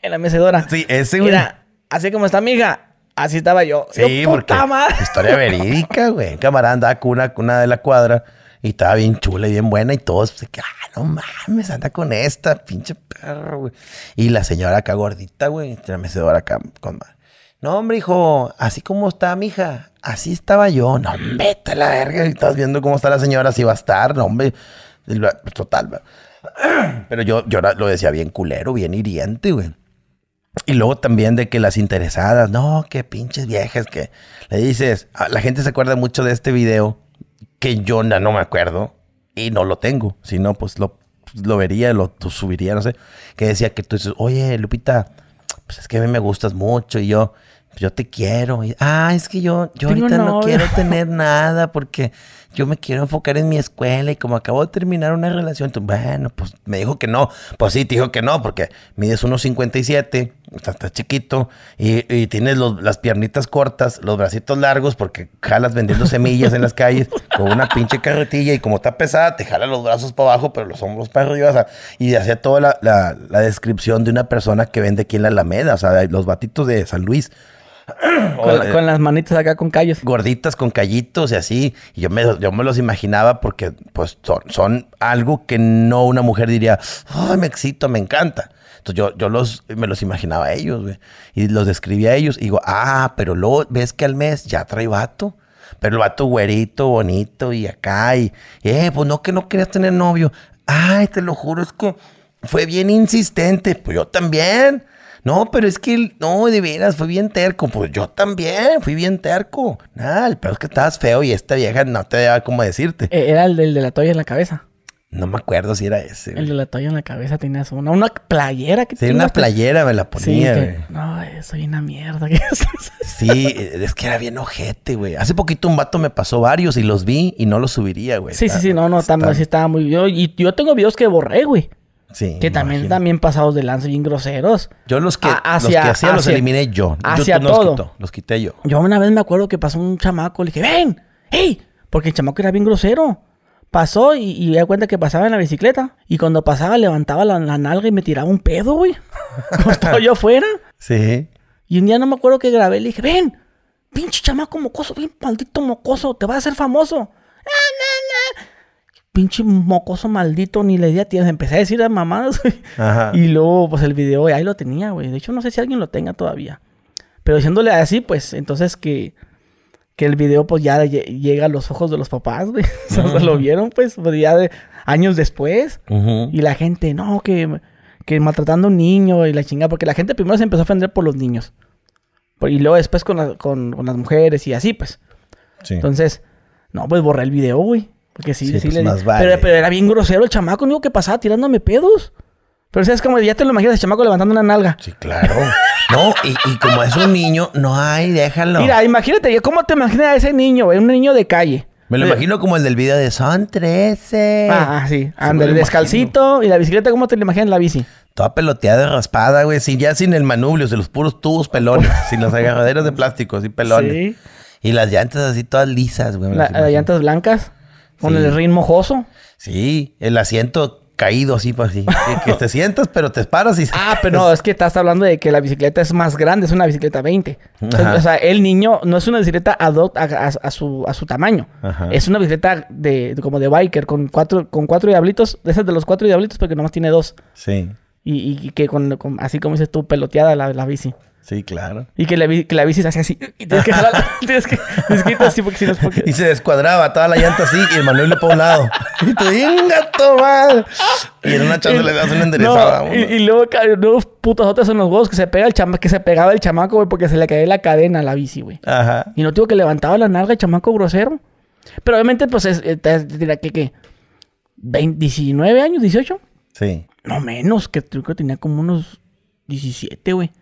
Speaker 2: en la mecedora.
Speaker 1: Sí, ese güey. Mira,
Speaker 2: así como está mi hija, Así estaba yo. Sí, porque
Speaker 1: historia verídica, güey. Camarada andaba con una, de la cuadra y estaba bien chula y bien buena y todos, pues, ah, no mames, anda con esta, pinche perro, güey. Y la señora acá gordita, güey, la acá con madre. No, hombre, hijo, así como está mi hija, así estaba yo. No, vete a la verga. Estás viendo cómo está la señora, así va a estar. No, hombre, total. <clears throat> Pero yo, yo lo decía bien culero, bien hiriente, güey. Y luego también de que las interesadas, no, que pinches viejas, que le dices, ah, la gente se acuerda mucho de este video que yo no, me acuerdo y no lo tengo, si no, pues lo, pues lo vería, lo, pues, subiría, no sé, que decía que tú dices, oye, Lupita, pues es que a mí me gustas mucho y yo, pues yo te quiero. Y, ah, es que yo, yo ahorita no quiero tener nada porque yo me quiero enfocar en mi escuela y como acabo de terminar una relación, bueno, pues me dijo que no. Pues sí, te dijo que no, porque mides unos 57, estás, estás chiquito y, tienes las piernitas cortas, los bracitos largos, porque jalas vendiendo semillas en las calles con una pinche carretilla y como está pesada, te jala los brazos para abajo, pero los hombros para arriba. O sea, y hacía toda la, la descripción de una persona que vende aquí en la Alameda, o sea, los batitos de San Luis. <coughs> con, con, las manitas acá con callos. Gorditas con callitos y así. Y yo me, yo me los imaginaba porque pues son, algo que no una mujer diría, ay, me excito, me encanta. Entonces yo, yo los, me los imaginaba a ellos, Y los describí a ellos. Y digo, ah, pero luego ves que al mes ya trae vato. Pero el vato güerito, bonito y acá. Y, eh, pues no que no querías tener novio. Ay, te lo juro, es que fue bien insistente. Pues yo también. No, pero es que, no, de veras, fue bien terco. Pues yo también, fui bien terco. Nada, el peor es que estabas feo y esta vieja no te daba cómo decirte. Eh, era el, del de la
Speaker 2: toalla en la cabeza.
Speaker 1: No me acuerdo si era ese.
Speaker 2: El de la toalla en la cabeza tenía una, una playera que Sí, una playera me la ponía, sí, güey. No, eh, soy una mierda. <laughs>
Speaker 1: sí, eh, es que era bien ojete, güey. Hace poquito un vato me pasó varios y los vi y no los subiría, güey. Sí, sí, sí, no, no, también
Speaker 2: estaba muy. Yo, y yo tengo videos que borré, güey.
Speaker 1: Sí, que también,
Speaker 2: también pasados de lance bien groseros.
Speaker 1: Yo los que, los hacía los eliminé yo. Hacia todo. Los, quité yo.
Speaker 2: Yo una vez me acuerdo que pasó un chamaco, le dije, ven, hey, porque el chamaco era bien grosero. Pasó y, me di cuenta que pasaba en la bicicleta. Y cuando pasaba levantaba la, nalga y me tiraba un pedo, güey. Estaba <laughs> <laughs> yo fuera. Sí. Y un día no me acuerdo que grabé, le dije, ven, pinche chamaco mocoso, bien maldito mocoso, te vas a hacer famoso. Ah, pinche mocoso maldito, ni la idea tienes. Empecé a decir a mamadas. Y luego, pues el video, ahí lo tenía, güey. De hecho, no sé si alguien lo tenga todavía. Pero diciéndole así, pues, entonces que, que el video, pues ya llega a los ojos de los papás, güey. <laughs> o sea, lo vieron, pues, pues, ya de, años después. Y la gente, no, que, que maltratando a un niño y la chingada. Porque la gente primero se empezó a ofender por los niños. Y luego después con, las mujeres y así, pues. Entonces, no, pues borré el video, güey sí, sí, pues más pero, era bien grosero el chamaco, digo que pasaba tirándome pedos. Pero es como ya te lo imaginas el chamaco levantando una nalga. Sí,
Speaker 1: claro. No, y, como es un niño, no hay, déjalo. Mira,
Speaker 2: imagínate, ¿cómo te imaginas a ese niño? un niño de calle.
Speaker 1: Me lo imagino como el del video de Son
Speaker 2: 13. Ah, ah,
Speaker 1: sí. Ande, el descalcito y la bicicleta, ¿cómo te lo imaginas la bici? Toda peloteada, raspada, güey. ya sin el manubrio, sin los puros tubos pelones, <laughs> sin los agarraderos de plástico, así pelones. Sí. Y las llantas así todas lisas, güey. las
Speaker 2: llantas blancas.
Speaker 1: Con el ritmo mojoso. Sí, el asiento caído así para pues, que, te sientas, pero te paras y... Ah, pero no, es que estás hablando
Speaker 2: de que la bicicleta es más grande, es una bicicleta 20. o sea, el niño no es una bicicleta a, su, a su tamaño. Es una bicicleta de, como de biker, con cuatro, con cuatro diablitos. Esa es de los cuatro diablitos porque nomás tiene dos. Sí. Y, que con, así como dices tú, peloteada la, la bici. Sí, claro. Y que la, bici se hacía así. Y tienes que <laughs> tienes que.
Speaker 1: así porque si no porque... Y se descuadraba toda la llanta así y el Manuel le para un lado.
Speaker 2: Y tú, ¡inga, mal.
Speaker 1: Y en una chance le das una enderezada, güey. y, y,
Speaker 2: luego, luego putos otros son los huevos que se pega el que se pegaba el chamaco, güey, porque se le caía la cadena a la bici, güey. Ajá. Y no tuvo que levantaba la nalga el chamaco grosero. Pero obviamente, pues, es, eh, dirá que, ¿qué? 19 años, 18? Sí. No menos, que creo que tenía como unos 17, güey.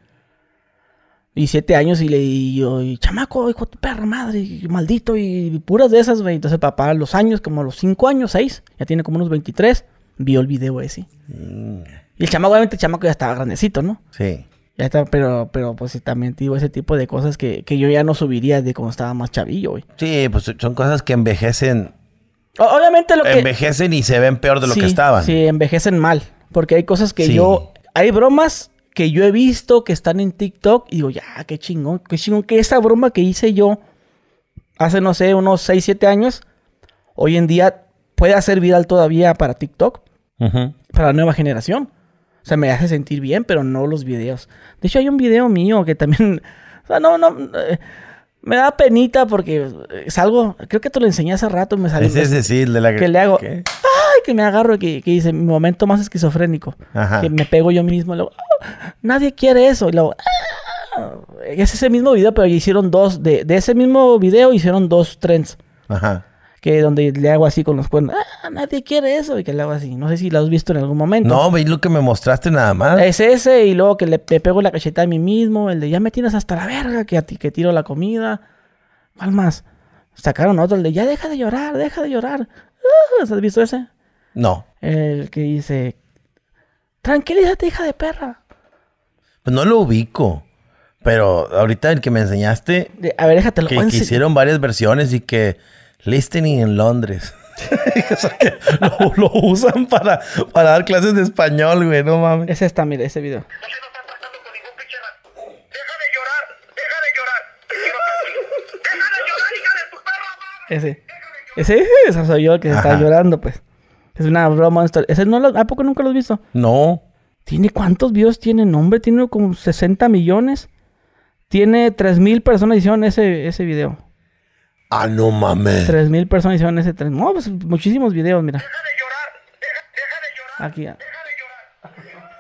Speaker 2: Y siete años y le y chamaco, hijo de perra madre, y, maldito, y puras de esas, güey. Entonces, papá, los años, como los cinco años, seis, ya tiene como unos 23, vio el video ese. Mm. Y el chamaco, obviamente, el chamaco ya estaba grandecito, ¿no? Sí. Ya está, pero, pero pues también digo ese tipo de cosas que, yo ya no subiría de cuando estaba más chavillo,
Speaker 1: güey. Sí, pues son cosas que envejecen. obviamente lo que. Envejecen y se ven peor de lo que estaban. Sí,
Speaker 2: envejecen mal. Porque hay cosas que yo. Hay bromas que yo he visto que están en TikTok y digo, ya, qué chingón, qué chingón, que esa broma que hice yo hace, no sé, unos 6, 7 años, hoy en día puede hacer viral todavía para TikTok, para la nueva generación. O sea, me hace sentir bien, pero no los videos. De hecho, hay un video mío que también, <laughs> o sea, no, no... Eh, me da penita porque ...es algo, creo que te lo enseñé hace rato, me salió. Ese, decir, de la que le hago que me agarro, que, que dice mi momento más esquizofrénico. Ajá. Que me pego yo mismo y luego, ah, nadie quiere eso. Y luego, ah, es ese mismo video, pero hicieron dos, de, ese mismo video hicieron dos trends. Ajá. Que donde le hago así con los cuernos, ah, Nadie quiere eso. Y que le hago así. No sé si lo has visto en algún momento. No, veis
Speaker 1: lo que me mostraste nada más.
Speaker 2: Es ese, y luego que le, pego la cacheta a mí mismo, el de ya me tienes hasta la verga, que, a que tiro la comida. mal más? Sacaron otro, el de ya deja de llorar, deja de llorar. ¿Has visto ese? No. El que dice, tranquilízate, hija de perra.
Speaker 1: Pues no lo ubico. Pero ahorita el que me enseñaste. a ver, lo Que, que hicieron varias versiones y que listening en Londres. <laughs> o sea, que lo,
Speaker 2: usan para, para dar clases de español, güey. No mames. Es esta, mira, ese video. Ese. Ese, ese soy yo que se está llorando, pues. Es una broma. ¿Ese no lo, ¿A poco nunca lo has visto? No. ¿Tiene cuántos videos tiene? Nombre, tiene como 60 millones. Tiene 3000 personas que hicieron ese, ese video.
Speaker 1: Ah, no mames.
Speaker 2: 3000 personas hicieron ese No, pues muchísimos videos, mira. Deja de llorar. Deja, de llorar! deja de llorar. Aquí. Ah. Deja de llorar.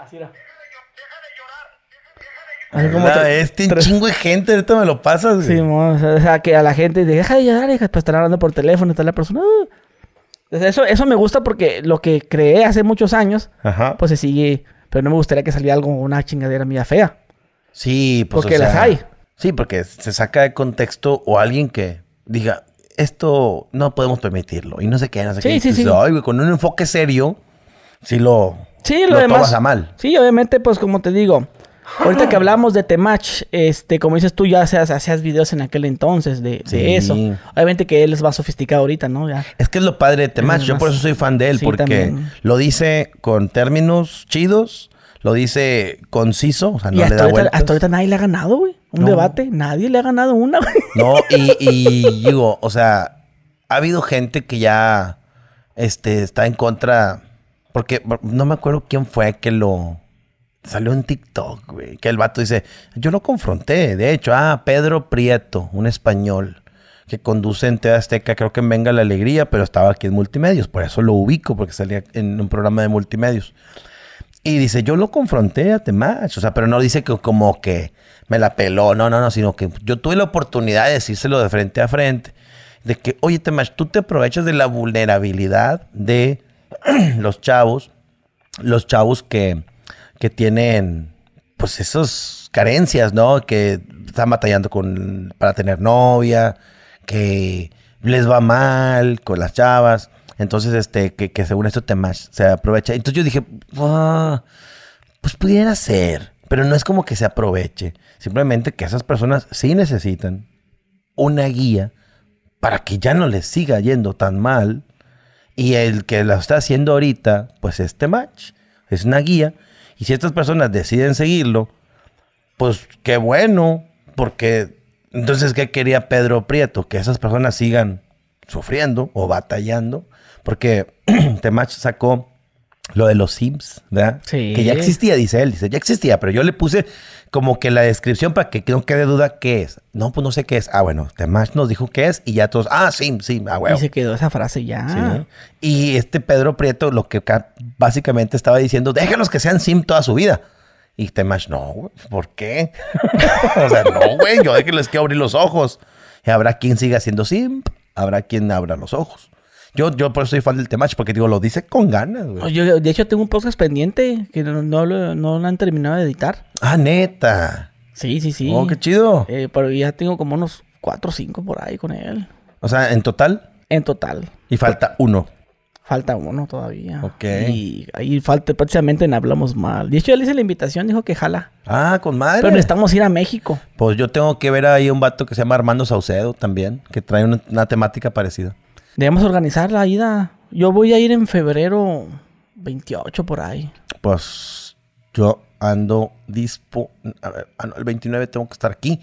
Speaker 1: Así era. Así este chingo de gente, ahorita me lo pasas, güey. Sí,
Speaker 2: o sea, que a la gente deja de llorar, pues están hablando por teléfono, está la persona. Ah". eso, eso me gusta porque lo que creé hace muchos años, pues se sigue. Pero no me gustaría que saliera algo, una chingadera mía fea.
Speaker 1: Sí, pues. Porque las hay. Sí, porque se saca de contexto o alguien que diga, esto no podemos permitirlo. Y no sé qué, no sé Sí, con un enfoque serio, sí lo, sí, lo, lo tomas a mal.
Speaker 2: Sí, obviamente, pues como te digo, Ahorita que ah. hablamos de Temach, este, como dices tú, ya hacías, hacías videos en aquel entonces de, eso. Obviamente que él es más sofisticado ahorita, ¿no?
Speaker 1: Es que es lo padre de Temach. Yo por eso soy fan de él, porque lo dice con términos chidos, lo dice conciso, o sea, no le da ahorita,
Speaker 2: Hasta ahorita nadie le ha ganado, güey. Un debate, nadie le ha ganado una, güey.
Speaker 1: No, y, <laughs> y digo, o sea, ha habido gente que ya este, está en contra. Porque no me acuerdo quién fue que lo Salió un TikTok, güey, que el vato dice, yo lo confronté, de hecho, ah, Pedro Prieto, un español que conduce en te Azteca, creo que en Venga la Alegría, pero estaba aquí en Multimedios, por eso lo ubico, porque salía en un programa de Multimedios. Y dice, yo lo confronté a Temach, o sea, pero no dice que como que me la peló, no, no, no, sino que yo tuve la oportunidad de decírselo de frente a frente, de que, oye Temach, tú te aprovechas de la vulnerabilidad de <clears throat> los chavos, los chavos que que tienen pues esas carencias, ¿no? Que están batallando con, para tener novia, que les va mal con las chavas. Entonces, este, que, según esto te se aprovecha. Entonces yo dije, pues pudiera ser, pero no es como que se aproveche. Simplemente que esas personas sí necesitan una guía para que ya no les siga yendo tan mal. Y el que la está haciendo ahorita, pues este match es una guía y si estas personas deciden seguirlo, pues qué bueno, porque entonces, ¿qué quería Pedro Prieto? Que esas personas sigan sufriendo o batallando, porque <clears throat> Temach sacó lo de los Sims, ¿verdad? Sí. Que ya existía, dice él, dice, ya existía, pero yo le puse como que la descripción para que no quede duda qué es. No, pues no sé qué es. Ah, bueno, Temash este nos dijo qué es y ya todos, ah, sí, sí, ah, bueno. Y se quedó esa frase ya. Y este Pedro Prieto lo que básicamente estaba diciendo, déjenlos que sean sim toda su vida. Y Temash, este no, ¿por qué? <laughs> o sea, no, güey, yo déjenles que les abrir los ojos. Y habrá quien siga siendo simp, habrá quien abra los ojos. Yo, yo por eso soy fan del tema porque digo, lo dice con ganas,
Speaker 2: Yo, de hecho, tengo un podcast pendiente que no, no, lo, han terminado de editar. Ah, neta. Sí, sí, sí. Oh, qué chido. Eh, pero ya tengo como unos cuatro o cinco por ahí con él.
Speaker 1: O sea, en total.
Speaker 2: En total. Y falta uno. Falta uno todavía. Ok.
Speaker 1: Y ahí falta,
Speaker 2: prácticamente en Hablamos Mal. De hecho, le hice la invitación, dijo que jala.
Speaker 1: Ah, con madre. Pero necesitamos
Speaker 2: ir a México.
Speaker 1: Pues yo tengo que ver ahí un vato que se llama Armando Saucedo también, que trae una temática parecida.
Speaker 2: Debemos organizar la ida. Yo voy a ir en febrero 28 por
Speaker 1: ahí. Pues yo ando dispo. Ah, el 29 tengo que estar aquí.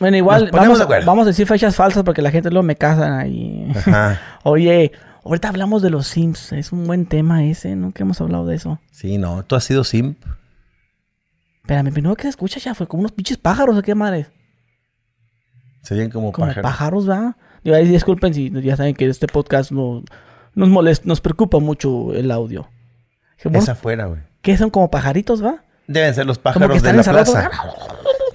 Speaker 1: Bueno, igual vamos,
Speaker 2: a decir fechas falsas porque la gente luego me casan ahí. <laughs> Oye, ahorita hablamos de los Sims. Es un buen tema ese, ¿no? Que hemos hablado de eso.
Speaker 1: Sí, no. ¿Tú has sido Sim?
Speaker 2: Espérame, primero que se escucha ya fue como unos pinches pájaros, qué madre?
Speaker 1: Serían como, como pájaros.
Speaker 2: pájaros, disculpen si ya saben que este podcast no, nos molesta, nos preocupa mucho el audio. es afuera, güey. ¿Qué son como pajaritos, va?
Speaker 1: Deben ser los pájaros de la plaza.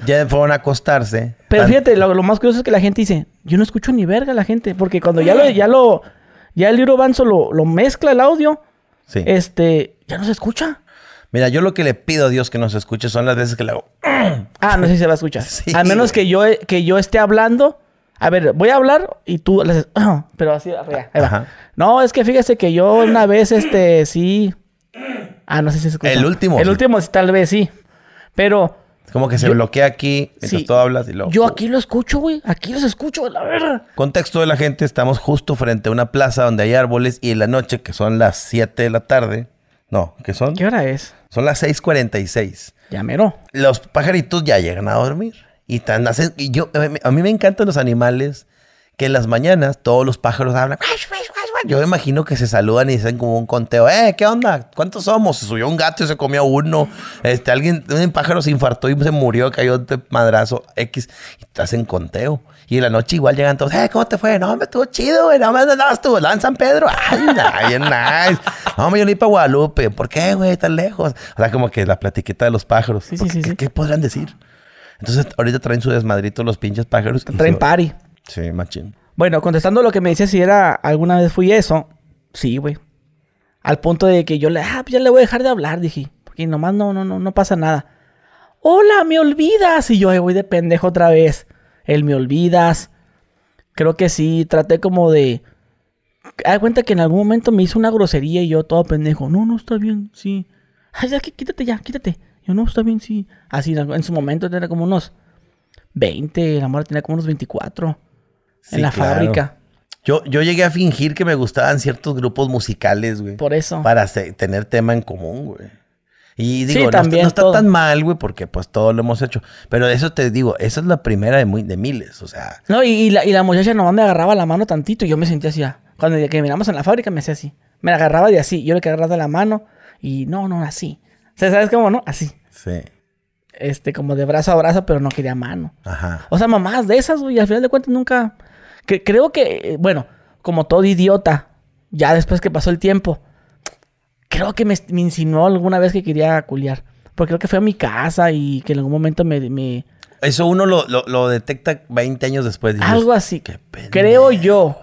Speaker 1: Ya fueron a acostarse.
Speaker 2: Pero fíjate, lo, más curioso es que la gente dice, yo no escucho ni verga la gente, porque cuando ya lo, ya el libro Banzo lo, mezcla el audio, sí. este, ya no se escucha.
Speaker 1: Mira, yo lo que le pido a Dios que nos escuche son las veces que le hago.
Speaker 2: Ah, no sé si se va a escuchar. A <laughs> menos que yo, que yo esté hablando a ver, voy a hablar y tú... <clears throat> Pero así, No, es que fíjese que yo una vez, este, sí... Ah, no sé si se El último. El último, tal vez sí. Pero...
Speaker 1: Como que se bloquea aquí mientras tú hablas y luego... Yo
Speaker 2: aquí lo escucho, güey. Aquí los escucho, la verdad.
Speaker 1: Contexto de la gente, estamos justo frente a una plaza donde hay árboles y en la noche, que son las 7 de la tarde... No, ¿qué son? ¿Qué hora es? Son las 6.46. Ya mero. Los pajaritos ya llegan a dormir. Y tan y yo, a mí me encantan los animales que en las mañanas todos los pájaros hablan. Yo me imagino que se saludan y dicen como un conteo, eh, ¿qué onda? ¿Cuántos somos? Se subió un gato y se comió uno. Este, alguien, un pájaro se infartó y se murió, cayó de madrazo X. Y hacen conteo. Y en la noche igual llegan todos, eh, ¿cómo te fue? No, me estuvo chido, güey. No, me andabas en San Pedro. <laughs> Ay, bien nice. No, me yo para Guadalupe. ¿Por qué, güey? Tan lejos. O sea, como que la platiqueta de los pájaros. ¿Qué, ¿Qué podrán decir? Entonces, ahorita traen su desmadrito los pinches pájaros. Que traen pari. Sí, machín.
Speaker 2: Bueno, contestando lo que me dice, si era alguna vez fui eso, sí, güey. Al punto de que yo le, ah, ya le voy a dejar de hablar, dije. Porque nomás no, no, no, no pasa nada. Hola, me olvidas. Y yo, ahí voy de pendejo otra vez. Él, me olvidas. Creo que sí, traté como de. Hay cuenta que en algún momento me hizo una grosería y yo todo pendejo. No, no, está bien, sí. Ay, ya, quítate ya, quítate. Yo no, está bien, sí. Así, en su momento tenía como unos 20, la morra tenía como unos 24
Speaker 1: en la fábrica. Yo, yo llegué a fingir que me gustaban ciertos grupos musicales, güey. Por eso. Para tener tema en común, güey. Y digo, no, está, tan mal, güey, porque pues todo lo hemos hecho. Pero eso te digo, esa es la primera de, de miles, o sea.
Speaker 2: No, y, la, y la muchacha nomás me agarraba la mano tantito y yo me sentía así. Ah. Cuando que miramos en la fábrica me hacía así. Me la agarraba de así. Yo le agarraba de la mano y no, no, así se ¿sabes cómo, no? Así. Sí. Este, como de brazo a brazo, pero no quería mano. Ajá. O sea, mamás de esas, güey, al final de cuentas nunca. creo que, bueno, como todo idiota, ya después que pasó el tiempo, creo que me, insinuó alguna vez que quería culiar. Porque creo que fue a mi casa y que en algún momento me.
Speaker 1: Eso uno lo, detecta 20 años después. Algo
Speaker 2: así. Qué creo yo.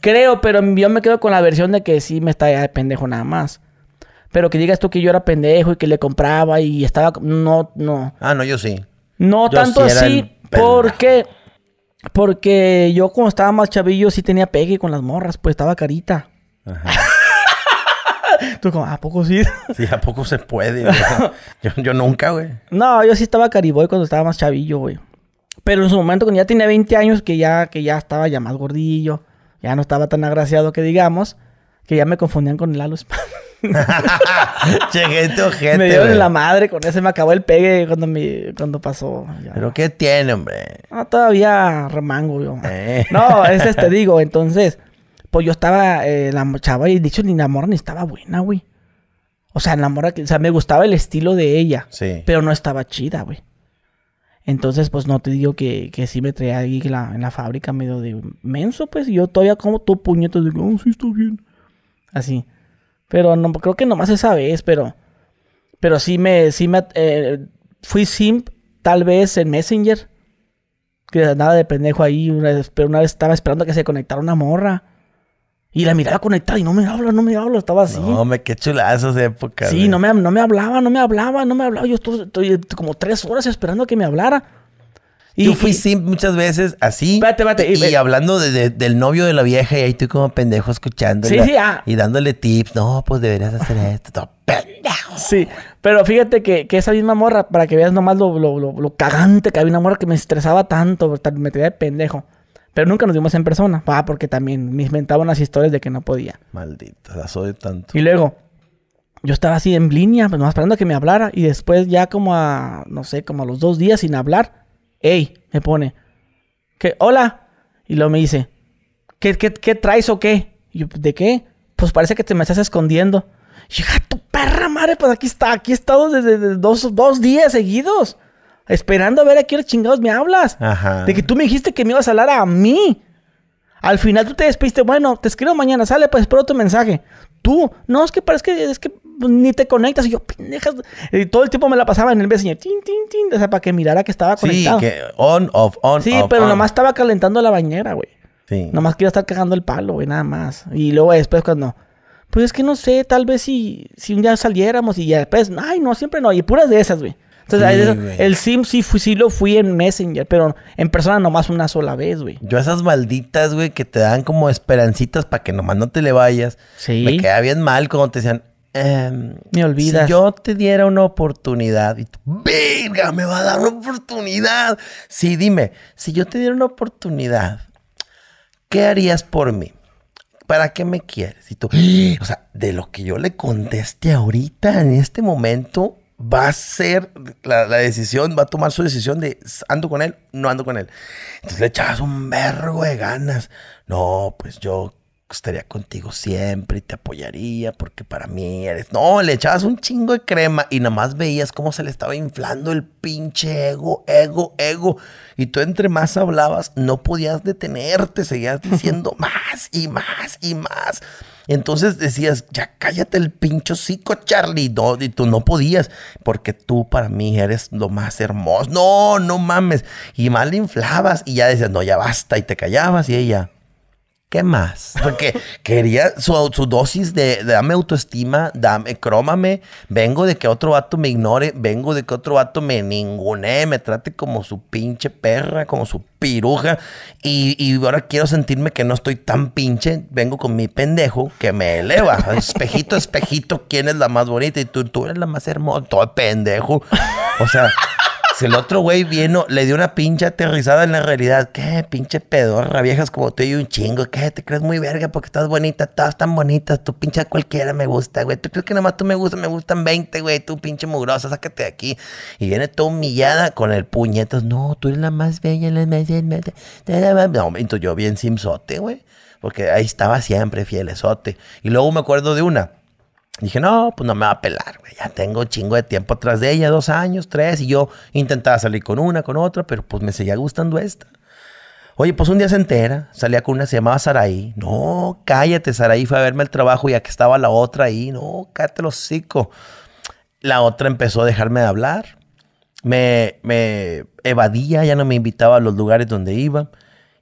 Speaker 2: Creo, pero yo me quedo con la versión de que sí me está de pendejo nada más. Pero que digas tú que yo era pendejo y que le compraba y estaba. No, no.
Speaker 1: Ah, no, yo sí. No tanto sí así,
Speaker 2: porque. Porque yo cuando estaba más chavillo sí tenía pegue con las morras, pues estaba carita. <laughs> Tú como, ¿a poco sí?
Speaker 1: Sí, ¿a poco se puede? <laughs> yo, nunca, güey.
Speaker 2: No, yo sí estaba cariboy cuando estaba más chavillo, güey. Pero en su momento, cuando ya tenía 20 años, que ya, que ya estaba ya más gordillo, ya no estaba tan agraciado que digamos, que ya me confundían con el alus <laughs>
Speaker 1: Llegué <laughs> gente. Me dieron la
Speaker 2: madre con ese, me acabó el pegue cuando cuando pasó.
Speaker 1: Pero qué tiene, hombre.
Speaker 2: Ah, todavía remango yo.
Speaker 1: Eh. No, es este, te digo, entonces,
Speaker 2: pues yo estaba eh, la chava y dicho ni la ni estaba buena, güey. O sea, la o sea, me gustaba el estilo de ella, sí. pero no estaba chida, güey. Entonces, pues no te digo que, que sí me traía ahí en la fábrica medio de menso, pues. yo todavía como todo puñeto de, oh, sí, está bien. Así. Pero no, creo que nomás esa vez, pero. Pero sí me. Sí me eh, fui simp, tal vez en Messenger. Que nada de pendejo ahí. pero una vez estaba esperando que se conectara una morra.
Speaker 1: Y la miraba conectada y no me habla, no me habla, estaba así. No, me qué chulazo esa época. Sí,
Speaker 2: no me, no me hablaba, no me hablaba, no me hablaba. Yo estoy como tres horas esperando que me hablara.
Speaker 1: Y, yo fui muchas veces así. y, hablando del novio de la vieja, y ahí estoy como pendejo escuchando. Ah. Y dándole tips. No, pues deberías hacer esto. pendejo.
Speaker 2: Sí, pero fíjate que, esa misma morra, para que veas nomás lo, cagante que había una morra que me estresaba tanto, me tenía de pendejo. Pero nunca nos vimos en persona. Ah, porque también me inventaba unas historias de que no podía.
Speaker 1: Maldita, de tanto. Y luego, yo estaba así en línea,
Speaker 2: pues nomás esperando que me hablara. Y después ya como a, no sé, como a los dos días sin hablar hey, me pone, que, hola. Y luego me dice, ¿qué, qué, qué traes o qué? yo, ¿de qué? Pues parece que te me estás escondiendo. Hija, tu perra madre, pues aquí está, aquí he estado desde, dos, dos, días seguidos. Esperando a ver a qué chingados me hablas.
Speaker 1: Ajá. De que
Speaker 2: tú me dijiste que me ibas a hablar a mí. Al final tú te despiste, bueno, te escribo mañana, sale, pues espero tu mensaje. Tú, no, es que parece que, es que pues, ni te conectas. Y yo, pendejas. Y todo el tiempo me la pasaba en el Messenger. Tin, tin, tin. O sea, para que mirara que estaba conectado. Sí, que
Speaker 1: on, off, on, Sí, pero nomás
Speaker 2: estaba calentando la bañera, güey. Sí. Nomás quería estar cagando el palo, güey, nada más. Y luego después cuando... Pues es que no sé, tal vez si, si un día saliéramos y ya después... Ay, no, siempre no. Y puras de esas, güey. Entonces, el sim sí, fui, lo fui en Messenger, pero en persona nomás una sola vez, güey.
Speaker 1: Yo esas malditas, güey, que te dan como esperancitas para que nomás no te le vayas. Sí. Me queda bien mal cuando te decían, Em, me olvida. Si yo te diera una oportunidad y tú, verga, me va a dar una oportunidad. Sí, dime, si yo te diera una oportunidad, ¿qué harías por mí? ¿Para qué me quieres? Y tú, ah", o sea, de lo que yo le conteste ahorita, en este momento, va a ser la, la, decisión, va a tomar su decisión de ando con él, no ando con él. Entonces le echabas un vergo de ganas. No, pues yo estaría contigo siempre y te apoyaría porque para mí eres... No, le echabas un chingo de crema y nada más veías cómo se le estaba inflando el pinche ego, ego, ego. Y tú entre más hablabas, no podías detenerte, seguías diciendo más y más y más. Entonces decías, ya cállate el pincho cico, Charlie. No, y tú no podías, porque tú para mí eres lo más hermoso. No, no mames. Y mal inflabas y ya decías, no, ya basta. Y te callabas y ella, ¿qué más? <laughs> Porque quería su, su dosis de, dame autoestima, dame, crómame, vengo de que otro vato me ignore, vengo de que otro vato me ningunee, me trate como su pinche perra, como su piruja, y, ahora quiero sentirme que no estoy tan pinche, vengo con mi pendejo que me eleva, <laughs> espejito, espejito, ¿quién es la más bonita? Y tú, tú eres la más hermosa, todo pendejo. O sea... Si el otro güey vino, le dio una pinche aterrizada en la realidad. ¿Qué pinche pedorra, viejas como tú y un chingo? ¿Qué? ¿Te crees muy verga porque estás bonita? estás tan bonitas. tu pinche cualquiera me gusta, güey. ¿Tú crees que nomás tú me gusta, Me gustan 20, güey. Tú pinche mugrosa, sácate de aquí. Y viene toda humillada con el puñeto. No, tú eres la más bella, la más... No, entonces yo bien simsote, güey. Porque ahí estaba siempre fielesote. Y luego me acuerdo de una Dije, no, pues no me va a pelar, Ya tengo un chingo de tiempo atrás de ella, dos años, tres, y yo intentaba salir con una, con otra, pero pues me seguía gustando esta. Oye, pues un día se entera, salía con una, se llamaba Saraí. No, cállate, Saraí fue a verme el trabajo ya que estaba la otra ahí. No, cállate los hocico. La otra empezó a dejarme de hablar. Me, me evadía, ya no me invitaba a los lugares donde iba.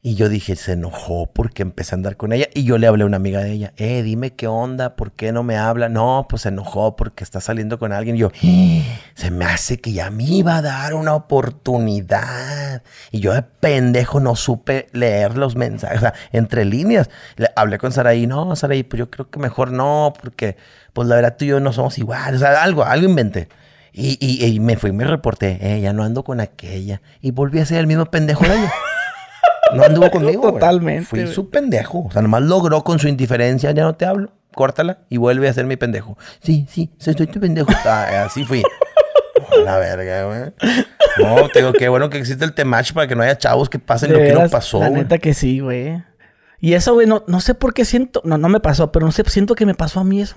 Speaker 1: Y yo dije, se enojó porque empecé a andar con ella. Y yo le hablé a una amiga de ella, eh, dime qué onda, ¿por qué no me habla? No, pues se enojó porque está saliendo con alguien. Y yo, ¡Ah! se me hace que ya me iba a dar una oportunidad. Y yo de pendejo no supe leer los mensajes, o sea, entre líneas. Le hablé con Saraí, no, Saraí, pues yo creo que mejor no, porque pues la verdad tú y yo no somos iguales. O sea, algo, algo inventé. Y, y, y me fui y me reporté, eh, ya no ando con aquella. Y volví a ser el mismo pendejo de ella.
Speaker 2: No anduvo <laughs> conmigo. Totalmente. Fui su
Speaker 1: pendejo. O sea, nomás logró con su indiferencia, ya no te hablo. Córtala y vuelve a ser mi pendejo. Sí, sí, soy tu pendejo. Ah, así fui. la verga, güey. No, tengo que... bueno que existe el temach para que no haya chavos que pasen lo que no pasó. La neta
Speaker 2: que sí, güey. Y eso, güey, no, no sé por qué siento. No, no me pasó, pero no sé, siento que me pasó a mí eso.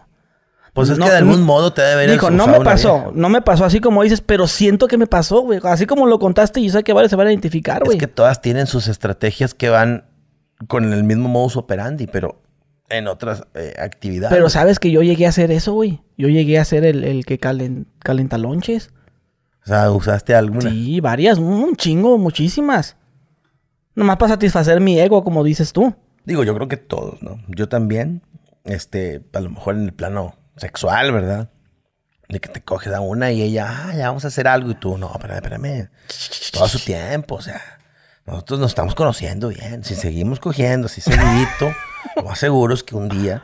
Speaker 1: Pues, pues es que de algún modo te debe Dijo, no me pasó, no me pasó así como dices, pero
Speaker 2: siento que me pasó, güey. Así como lo contaste,
Speaker 1: yo sé que varios se van a identificar, güey. Es que todas tienen sus estrategias que van con el mismo modus operandi, pero en otras eh, actividades. Pero sabes
Speaker 2: que yo llegué a hacer eso, güey. Yo llegué a ser el, que calen, calenta lonches.
Speaker 1: O sea, ¿usaste alguna?
Speaker 2: Sí, varias, un chingo, muchísimas. Nomás para satisfacer mi ego, como dices tú.
Speaker 1: Digo, yo creo que todos, ¿no? Yo también, este, a lo mejor en el plano sexual, ¿verdad? De que te coges a una y ella, ah, ya vamos a hacer algo. Y tú, no, espérame, espérame. Todo su tiempo, o sea. Nosotros nos estamos conociendo bien. Si seguimos cogiendo, si seguidito, lo más es que un día,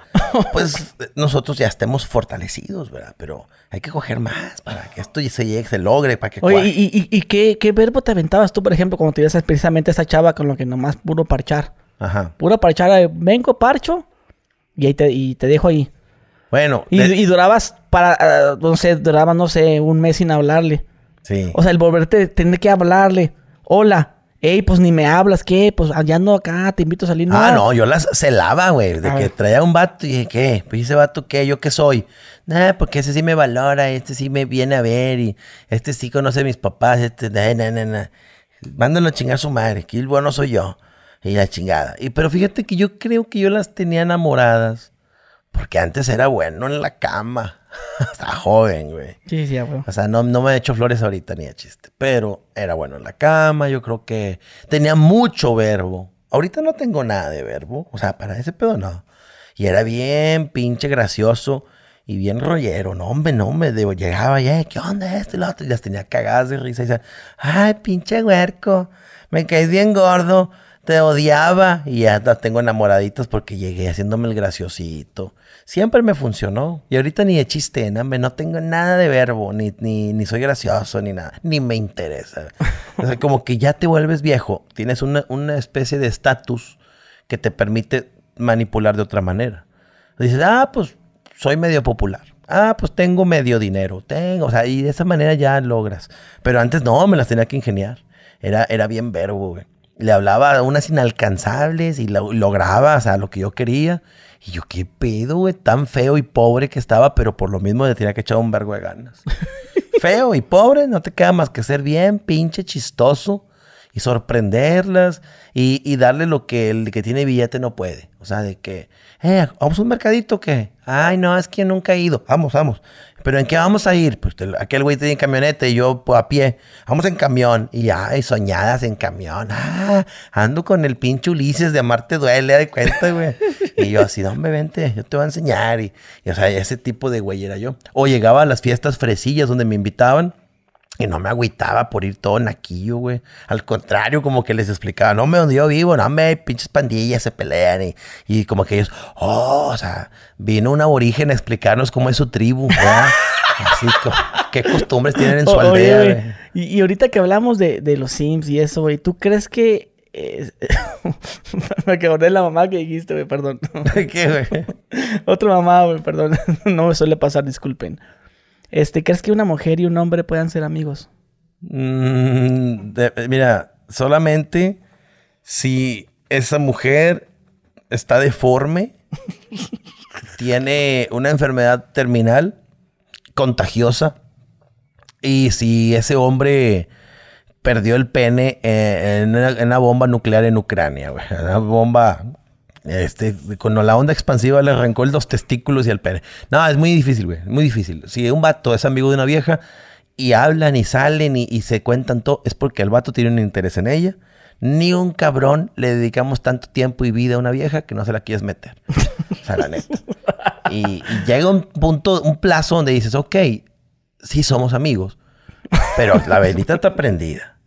Speaker 1: pues nosotros ya estemos fortalecidos, ¿verdad? Pero hay que coger más para que esto se llegue, se logre, para que. Oye,
Speaker 2: ¿y, y, qué, qué, verbo te aventabas tú, por ejemplo, cuando tuvieras precisamente esa chava con lo que nomás puro parchar? Ajá. Puro parchar, vengo, parcho, y, ahí te, y te dejo ahí.
Speaker 1: Bueno. Y,
Speaker 2: durabas para, ah, no sé, durabas, no sé, un mes sin hablarle. Sí. O sea, el volverte, tener que hablarle. Hola. Ey, pues ni me hablas, ¿qué? Pues allá ah, no acá, te invito a salir. Ah, no, yo las
Speaker 1: celaba, güey. De que traía un vato y dije, ¿qué? Pues ese vato, ¿qué? ¿Yo qué soy? Nah, porque ese sí me valora, este sí me viene a ver y este sí conoce a mis papás, este, na, na, na, Mándalo a chingar su madre, que el bueno soy yo. Y la chingada. Y, pero fíjate que yo creo que yo las tenía enamoradas porque antes era bueno en la cama. <laughs> Estaba joven, güey. Sí, sí, güey. O sea, no, me he hecho flores ahorita ni a chiste. Pero era bueno en la cama. Yo creo que tenía mucho verbo. Ahorita no tengo nada de verbo. O sea, para ese pedo no. Y era bien pinche gracioso y bien rollero. No, hombre, no, me llegaba ya, eh, ¿qué onda esto y lo otro? Y las tenía cagadas de risa. Y decía, ay, pinche huerco, me caes bien gordo te odiaba y ya tengo enamoraditas porque llegué haciéndome el graciosito. Siempre me funcionó. Y ahorita ni de chiste, no, no tengo nada de verbo, ni, ni, soy gracioso, ni nada, ni me interesa. O como que ya te vuelves viejo, tienes una, especie de estatus que te permite manipular de otra manera. Dices, ah, pues soy medio popular. Ah, pues tengo medio dinero, tengo, o sea, y de esa manera ya logras. Pero antes no, me las tenía que ingeniar. Era, era bien verbo, güey le hablaba a unas inalcanzables y lograba, o sea, lo que yo quería. Y yo, qué pedo, tan feo y pobre que estaba, pero por lo mismo le tenía que echar un vergo de ganas. <laughs> feo y pobre, no te queda más que ser bien, pinche chistoso y sorprenderlas y, y, darle lo que el que tiene billete no puede. O sea, de que, eh, vamos a un mercadito que, ay, no, es que nunca he ido. Vamos, vamos. ¿Pero en qué vamos a ir? Pues aquel güey tiene camioneta y yo a pie. Vamos en camión. Y ya, hay soñadas en camión. Ah, ando con el pinche Ulises de Amarte Duele, de cuenta, güey. y yo así, hombre, vente, yo te voy a enseñar. Y, o sea, ese tipo de güey era yo. O llegaba a las fiestas fresillas donde me invitaban. Y no me agüitaba por ir todo naquillo, güey. Al contrario, como que les explicaba, no, me donde yo vivo, no, me pinches pandillas se pelean. Y, y, como que ellos, oh, o sea, vino un aborigen a explicarnos cómo es su tribu, güey. <laughs> Así, como, qué costumbres tienen en su aldea,
Speaker 2: güey. Y, ahorita que hablamos de, de los Sims y eso, güey, ¿tú crees que eh, <laughs> me acordé de la mamá que dijiste, güey, perdón. <laughs> ¿Qué, güey? Otra mamá, güey, perdón. no me suele pasar, disculpen. Este, ¿crees que una mujer y un hombre puedan ser amigos?
Speaker 1: Mm, mira, solamente si esa mujer está deforme, <laughs> tiene una enfermedad terminal contagiosa y si ese hombre perdió el pene eh, en una, en una bomba nuclear en Ucrania, güey, una bomba este, con la onda expansiva le arrancó los testículos y el pene. No, es muy difícil, güey. Muy difícil. Si un vato es amigo de una vieja y hablan y salen y, se cuentan todo, es porque el vato tiene un interés en ella. Ni un cabrón le dedicamos tanto tiempo y vida a una vieja que no se la quieres meter. O sea, la neta. Y, llega un punto, un plazo donde dices, ok, sí somos amigos, pero la velita está prendida.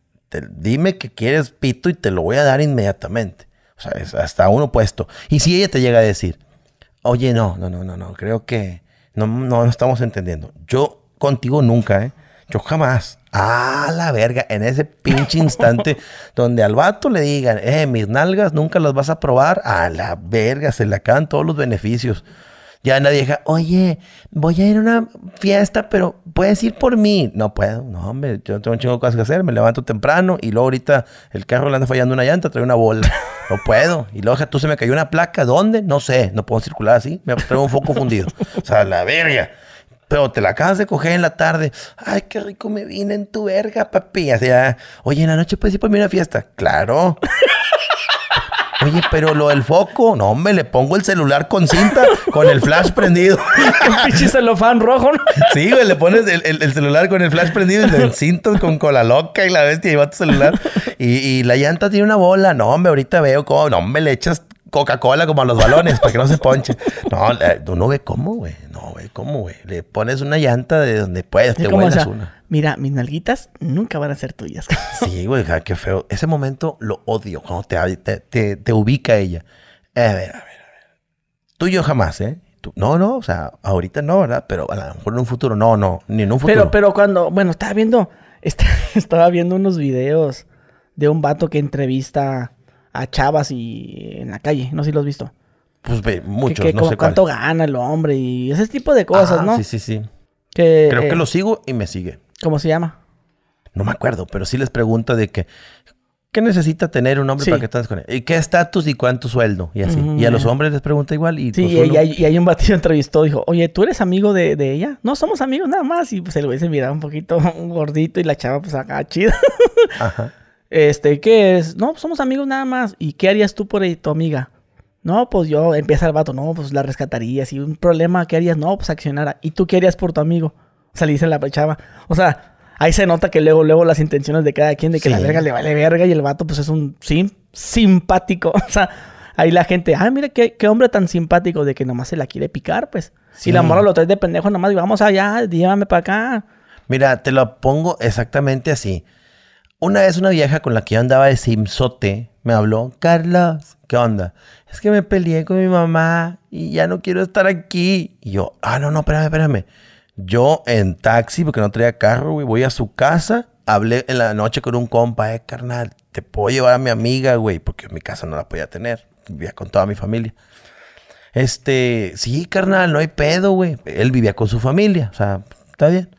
Speaker 1: dime que quieres pito y te lo voy a dar inmediatamente. O sea, es hasta uno puesto. Y si ella te llega a decir, oye, no, no, no, no, no, creo que no, no, no estamos entendiendo. Yo contigo nunca, ¿eh? Yo jamás. A ah, la verga, en ese pinche instante <laughs> donde al vato le digan, eh, mis nalgas nunca las vas a probar, a la verga, se le acaban todos los beneficios. Ya nadie deja, oye, voy a ir a una fiesta, pero puedes ir por mí. No puedo, no, hombre, yo tengo un chingo de cosas que hacer, me levanto temprano y luego ahorita el carro le anda fallando una llanta, trae una bola. No puedo. Y luego tú se me cayó una placa, ¿dónde? No sé, no puedo circular así, me traigo un foco fundido. O sea, la verga. Pero te la acabas de coger en la tarde. Ay, qué rico me vine en tu verga, papi. O sea, ah, oye, en la noche puedes ir por mí a una fiesta. Claro. Oye, pero lo del foco, no, hombre, le pongo el celular con cinta, con el flash prendido. <laughs> Un pinche celofán rojo. Sí, güey, le pones el, celular con el flash prendido y el cinto con cola loca y la bestia lleva tu celular. Y, y la llanta tiene una bola. No, hombre, ahorita veo cómo, no, hombre, le echas Coca-Cola como a los balones para que no se ponche. No, tú eh, no ves cómo, güey. No, güey, ¿cómo, güey? Le pones una llanta de donde puedas, te vuelas una.
Speaker 2: Mira, mis nalguitas nunca van a ser tuyas. <laughs>
Speaker 1: sí, güey, qué feo. Ese momento lo odio cuando te, te, ubica ella. A ver, a ver, a ver. Tú jamás, ¿eh? no, no, o sea, ahorita no, ¿verdad? Pero a lo mejor en un futuro, no, no, ni en un futuro. Pero,
Speaker 2: pero cuando, bueno, estaba viendo, <laughs> estaba viendo unos videos de un vato que entrevista a chavas y en la calle, no sé si lo has visto.
Speaker 1: Pues ve, muchos, que, no sé cuánto
Speaker 2: gana el hombre y ese tipo de cosas, ah, ¿no? Sí, sí,
Speaker 1: sí. Creo que eh, lo sigo y me sigue. ¿Cómo se llama? No me acuerdo, pero sí les pregunta de que ¿Qué necesita tener un hombre para que estés con él? ¿Y qué estatus y cuánto sueldo? Y así. y a los hombres les pregunta igual. Y sí, y,
Speaker 2: hay, un batido entrevistó, dijo, oye, ¿tú eres amigo de, ella? No, somos amigos nada más. Y pues el güey se miraba un poquito <laughs> gordito y la chava pues acá chido Ajá. <laughs> Este, ¿qué es? No, pues, somos amigos nada más. ¿Y qué harías tú por ahí, tu amiga? No, pues yo, empieza el vato, no, pues la rescataría. Si un problema, que harías? No, pues accionara. ¿Y tú qué harías por tu amigo? O sea, la chava. O sea, ahí se nota que luego, luego las intenciones de cada quien, de que la verga le vale verga y el vato, pues es un sim, simpático. <laughs> O sea, ahí la gente, Ay, ah, mira qué, qué, hombre tan simpático
Speaker 1: de que nomás se la quiere picar, pues. Si la mora lo trae de pendejo nomás y vamos allá, llévame para acá. Mira, te lo pongo exactamente así. Una vez una vieja con la que yo andaba de simsote me habló, Carlos, ¿qué onda? es que me peleé con mi mamá y ya no quiero estar aquí. Y yo, ah, no, no, espérame, espérame. Yo en taxi, porque no traía carro, güey, voy a su casa. Hablé en la noche con un compa, eh, carnal, te puedo llevar a mi amiga, güey, porque en mi casa no la podía tener. Vivía con toda mi familia. Este, sí, carnal, no hay pedo, güey. Él vivía con su familia, o sea, está bien.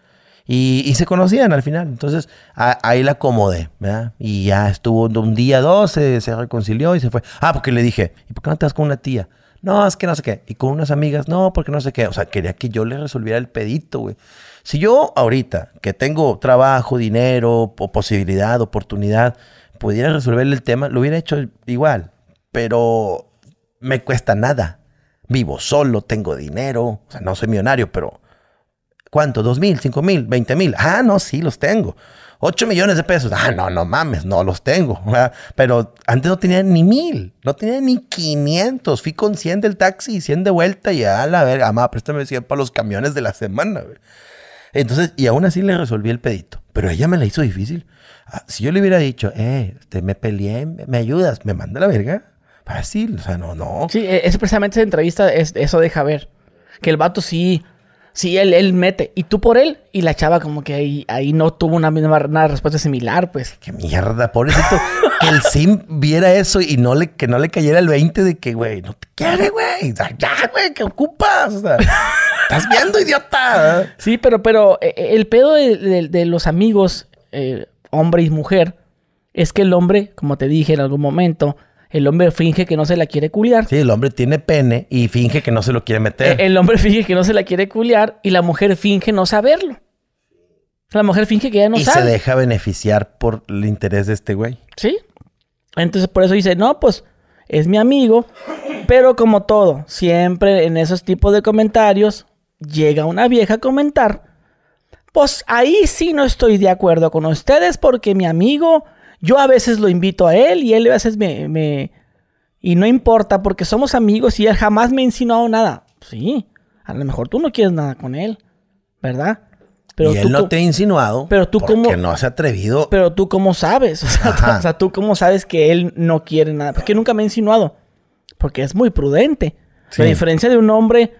Speaker 1: Y, se conocían al final. Entonces ahí la acomodé, ¿verdad? Y ya estuvo un día, dos, se, reconcilió y se fue. Ah, porque le dije, ¿y por qué no te vas con una tía? No, es que no sé qué. Y con unas amigas, no, porque no sé qué. O sea, quería que yo le resolviera el pedito, güey. Si yo ahorita, que tengo trabajo, dinero, posibilidad, oportunidad, pudiera resolverle el tema, lo hubiera hecho igual. Pero me cuesta nada. Vivo solo, tengo dinero, o sea, no soy millonario, pero ¿Cuánto? ¿Dos mil? ¿Cinco mil? ¿Veinte mil? Ah, no, sí, los tengo. 8 millones de pesos. Ah, no, no mames, no los tengo. <laughs> Pero antes no tenía ni mil, no tenía ni 500. Fui con 100 del taxi y 100 de vuelta y a ah, la verga, mamá, préstame 100 para los camiones de la semana. Entonces, y aún así le resolví el pedito. Pero ella me la hizo difícil. Ah, si yo le hubiera dicho, eh, este, me peleé, me ayudas, me manda la verga. Fácil, o sea, no, no.
Speaker 2: Sí, e, es precisamente esa entrevista, es, eso deja ver. Que el vato sí Sí, él, él mete. Y tú por él. Y la chava como que ahí, ahí no tuvo una misma respuesta similar, pues. Qué
Speaker 1: mierda, pobrecito. <laughs> que el Sim viera eso y no le, que no le cayera el 20 de que, güey, no te quiere, güey. Ya,
Speaker 2: güey, ¿qué ocupas? Estás viendo, idiota. <laughs> Sí, pero, pero eh, eh, el pedo de, los amigos, eh, hombre y mujer, es que el hombre, como te dije en algún momento, el hombre finge que no se la quiere culiar. Sí, el hombre tiene pene y finge que
Speaker 1: no se lo quiere meter. E-,
Speaker 2: el, hombre <laughs> finge que no se la quiere culiar y la mujer finge no saberlo. La mujer finge que ya no sabe. Y se
Speaker 1: deja beneficiar por el interés de este güey.
Speaker 2: Sí. Entonces por eso dice, no, pues es mi amigo. Pero como todo, siempre en esos tipos de comentarios llega una vieja a comentar. Pues ahí sí no estoy de acuerdo con ustedes porque mi amigo yo a veces lo invito a él y él a veces me, Y no importa porque somos amigos y él jamás me ha insinuado nada. Sí, a lo mejor tú no quieres nada con él, ¿verdad? Pero y él no te ha insinuado pero tú porque como, no has atrevido. Pero tú cómo sabes, <laughs> o sea, tú, cómo sabes que él no quiere nada. Porque nunca me ha insinuado, porque es muy prudente. La diferencia de un hombre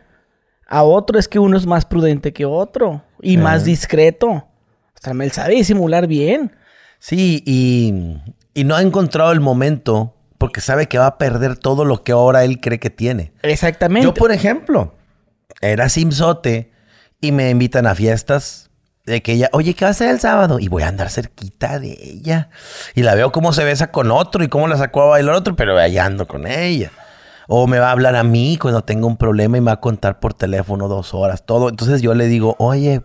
Speaker 2: a otro es que uno es más prudente que otro y más discreto.
Speaker 1: O sea, él sabe disimular bien. Sí, y, no ha encontrado el momento porque sabe que va a perder todo lo que ahora él cree que tiene. Exactamente. Yo, por ejemplo, era simsote y me invitan a fiestas de que ella, oye, ¿qué va a hacer el sábado? Y voy a andar cerquita de ella. Y la veo cómo se besa con otro y cómo la sacó a bailar otro, pero allá ando con ella. O me va a hablar a mí cuando tengo un problema y me va a contar por teléfono dos horas, todo. Entonces yo le digo, oye,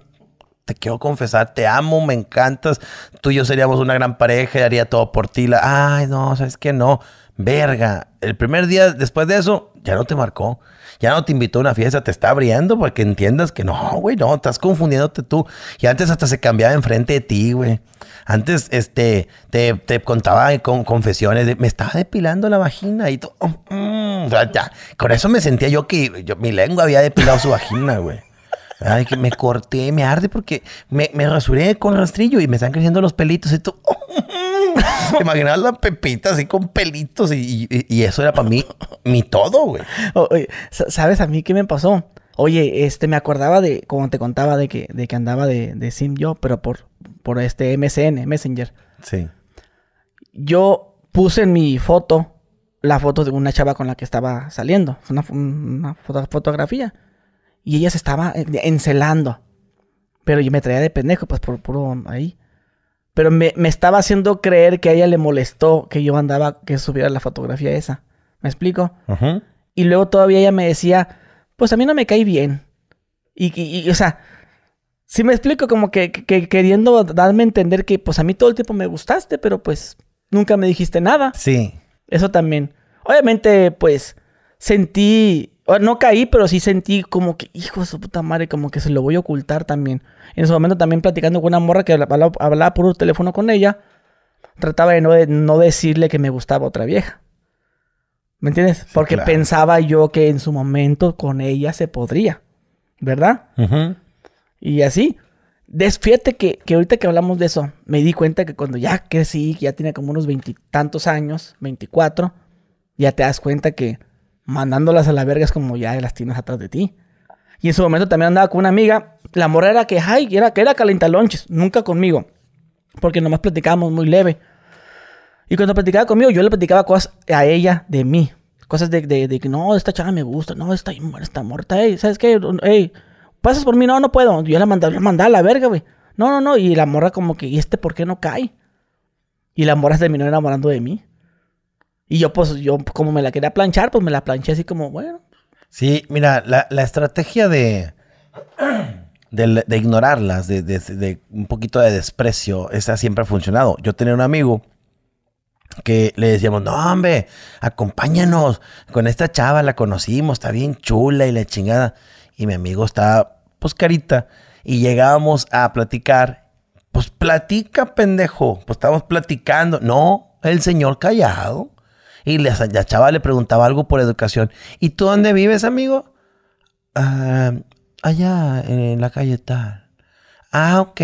Speaker 1: te quiero confesar, te amo, me encantas, tú y yo seríamos una gran pareja, haría todo por ti. La, Ay, no, sabes que no, verga. El primer día después de eso, ya no te marcó, ya no te invitó a una fiesta, te está abriendo Porque entiendas que no, güey, no, estás confundiéndote tú. Y antes hasta se cambiaba enfrente de ti, güey. Antes, este, te, contaba con confesiones me estaba depilando la vagina y todo. Mm, con eso me sentía yo que mi lengua había depilado su vagina, güey. Ay, que me corté, me arde porque me, me rasuré con rastrillo y me están creciendo los pelitos. Y tú, <laughs> ¿Te imaginas la pepita así con pelitos? Y, eso era para mí mi todo, güey. ¿sabes
Speaker 2: a mí qué me pasó? Oye, este, me acordaba de, como te contaba, de que, de que andaba de, de sim yo, pero por, por este MSN, Messenger. Sí. Yo puse en mi foto la foto de una chava con la que estaba saliendo. Una, una fotografía. Y ella se estaba eh, encelando. Pero yo me traía de pendejo, pues por puro ahí. Pero me, estaba haciendo creer que a ella le molestó que yo andaba, que subiera la fotografía esa. ¿Me explico? Y luego todavía ella me decía, pues a mí no me cae bien. Y, o sea, si me explico como que, que, queriendo darme a entender que pues a mí todo el tiempo me gustaste, pero pues nunca me dijiste nada. Sí. Eso también. Obviamente, pues sentí no caí, pero sí sentí como que, hijo de su puta madre, como que se lo voy a ocultar también. En su momento también platicando con una morra que hablaba, por un teléfono con ella, trataba de no, decirle que me gustaba otra vieja. ¿Me entiendes? Porque pensaba yo que en su momento con ella se podría, ¿verdad? Y así. Desfíate que, ahorita que hablamos de eso, me di cuenta que cuando ya crecí, ya tiene como unos veintitantos años, veinticuatro, ya te das cuenta que mandándolas a la verga es como ya las tienes atrás de ti. Y en su momento también andaba con una amiga, la morra era que, ay, era que era calentalonches, nunca conmigo, porque nomás platicábamos muy leve. Y cuando platicaba conmigo, yo le platicaba cosas a ella de mí, cosas de, que no, esta chava me gusta, no, esta, esta muerta hey, ¿sabes qué? Ey, pasas por mí, no, no puedo. Yo la mandaba, la mandaba a la verga, güey. No, no, no. Y la morra como que, ¿y este por qué no cae? Y la morra se terminó enamorando de mí. Y yo, pues, yo como me la quería planchar, pues me la planché así como, bueno.
Speaker 1: Sí, mira, la, la estrategia de, <clears throat> de, ignorarlas, de, de, un poquito de desprecio, esa siempre ha funcionado. Yo tenía un amigo que le decíamos, no, hombre, acompáñanos con esta chava, la conocimos, está bien chula y la chingada. Y mi amigo estaba, pues, carita. Y llegábamos a platicar. Pues platica, pendejo. Pues estábamos platicando. No, el señor callado. Y la, chava le preguntaba algo por educación. ¿Y tú dónde vives, amigo? Ah, allá, en la calle tal. Ah, ok.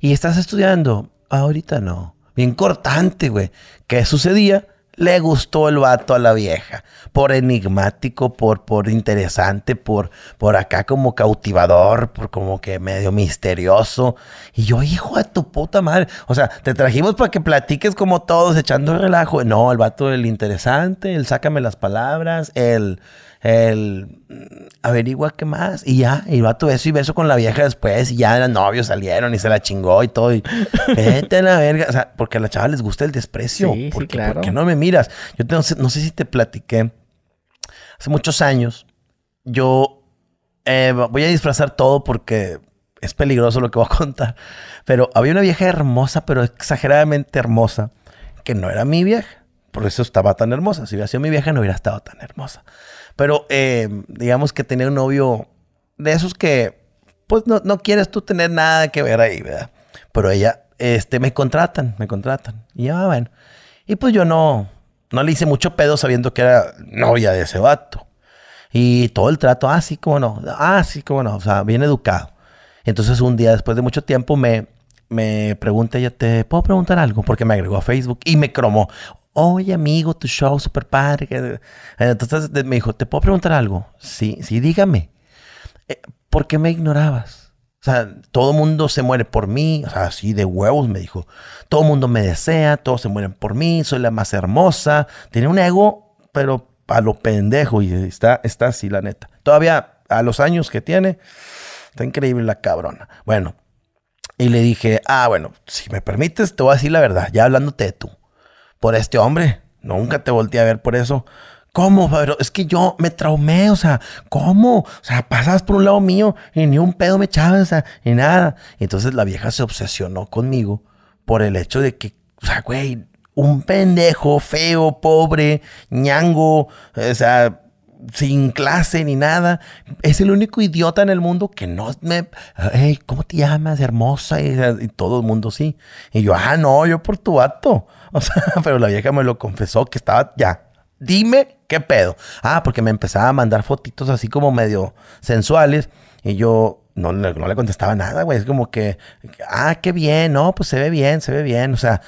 Speaker 1: ¿Y estás estudiando? ahorita no. Bien cortante, güey. ¿Qué sucedía? le gustó el vato a la vieja. Por enigmático, por, por interesante, por, por acá como cautivador, por como que medio misterioso. Y yo, hijo de tu puta madre. O sea, te trajimos para que platiques como todos, echando el relajo. No, el vato, el interesante, el sácame las palabras, el el mm, averigua qué más y ya, y va tu beso y beso con la vieja después y ya los novios, salieron y se la chingó y todo y <laughs> vete a la verga, o sea, porque a la chava les gusta el desprecio, porque, no me miras. Yo no, sé, si te platiqué hace muchos años yo eh, voy a disfrazar todo porque es peligroso lo que voy a <laughs> contar. Pero había una vieja hermosa, pero exageradamente hermosa, que no era mi vieja. Por eso estaba tan hermosa. Si hubiera sido mi vieja, no hubiera estado tan hermosa. Pero em, digamos que tenía un novio de esos que, pues no, quieres tú tener nada que ver ahí, ¿verdad? Pero ella, este, me contratan, me contratan. Y ya, ah, bueno. Y pues yo no, no le hice mucho pedo sabiendo que era novia de ese vato. Y todo el trato, ah, sí, no, ah, sí, cómo no, o sea, bien educado. Entonces un día después de mucho tiempo me, me pregunta ella, ¿te puedo preguntar algo? Porque me agregó a Facebook y me cromó oye amigo, tu show super padre. Eh, entonces me dijo, ¿te puedo preguntar algo? Sí, sí, dígame. Eh, ¿Por qué me ignorabas? O sea, todo el mundo se muere por mí, así de huevos me dijo. Todo el mundo me desea, todos se mueren por mí, soy la más hermosa. Tiene un ego, pero a lo pendejo y está, está así, la neta. Todavía a los años que tiene, está increíble la cabrona. Bueno, y le dije, ah, bueno, si me permites, te voy a decir la verdad, ya hablándote de tú por este hombre. Nunca te volteé a ver por eso. ¿Cómo, Pero Es que yo me traumé, o sea, ¿cómo? O sea, pasabas por un lado mío y ni un pedo me echabas, o sea, ni nada. Y entonces la vieja se obsesionó conmigo por el hecho de que, o sea, güey, un pendejo, feo, pobre, ñango, o sea, sin clase ni nada. Es el único idiota en el mundo que no me. ¿cómo te llamas? Hermosa. Y, todo el mundo sí. Y yo, ah, no, yo por tu vato. <laughs> O sea, pero la vieja me lo confesó que estaba ya. Dime qué pedo. Ah, porque me empezaba a mandar fotitos así como medio sensuales. Y yo, no, no, le contestaba nada, güey. Es como que, ah, qué bien, no, pues se ve bien, se ve bien. O sea,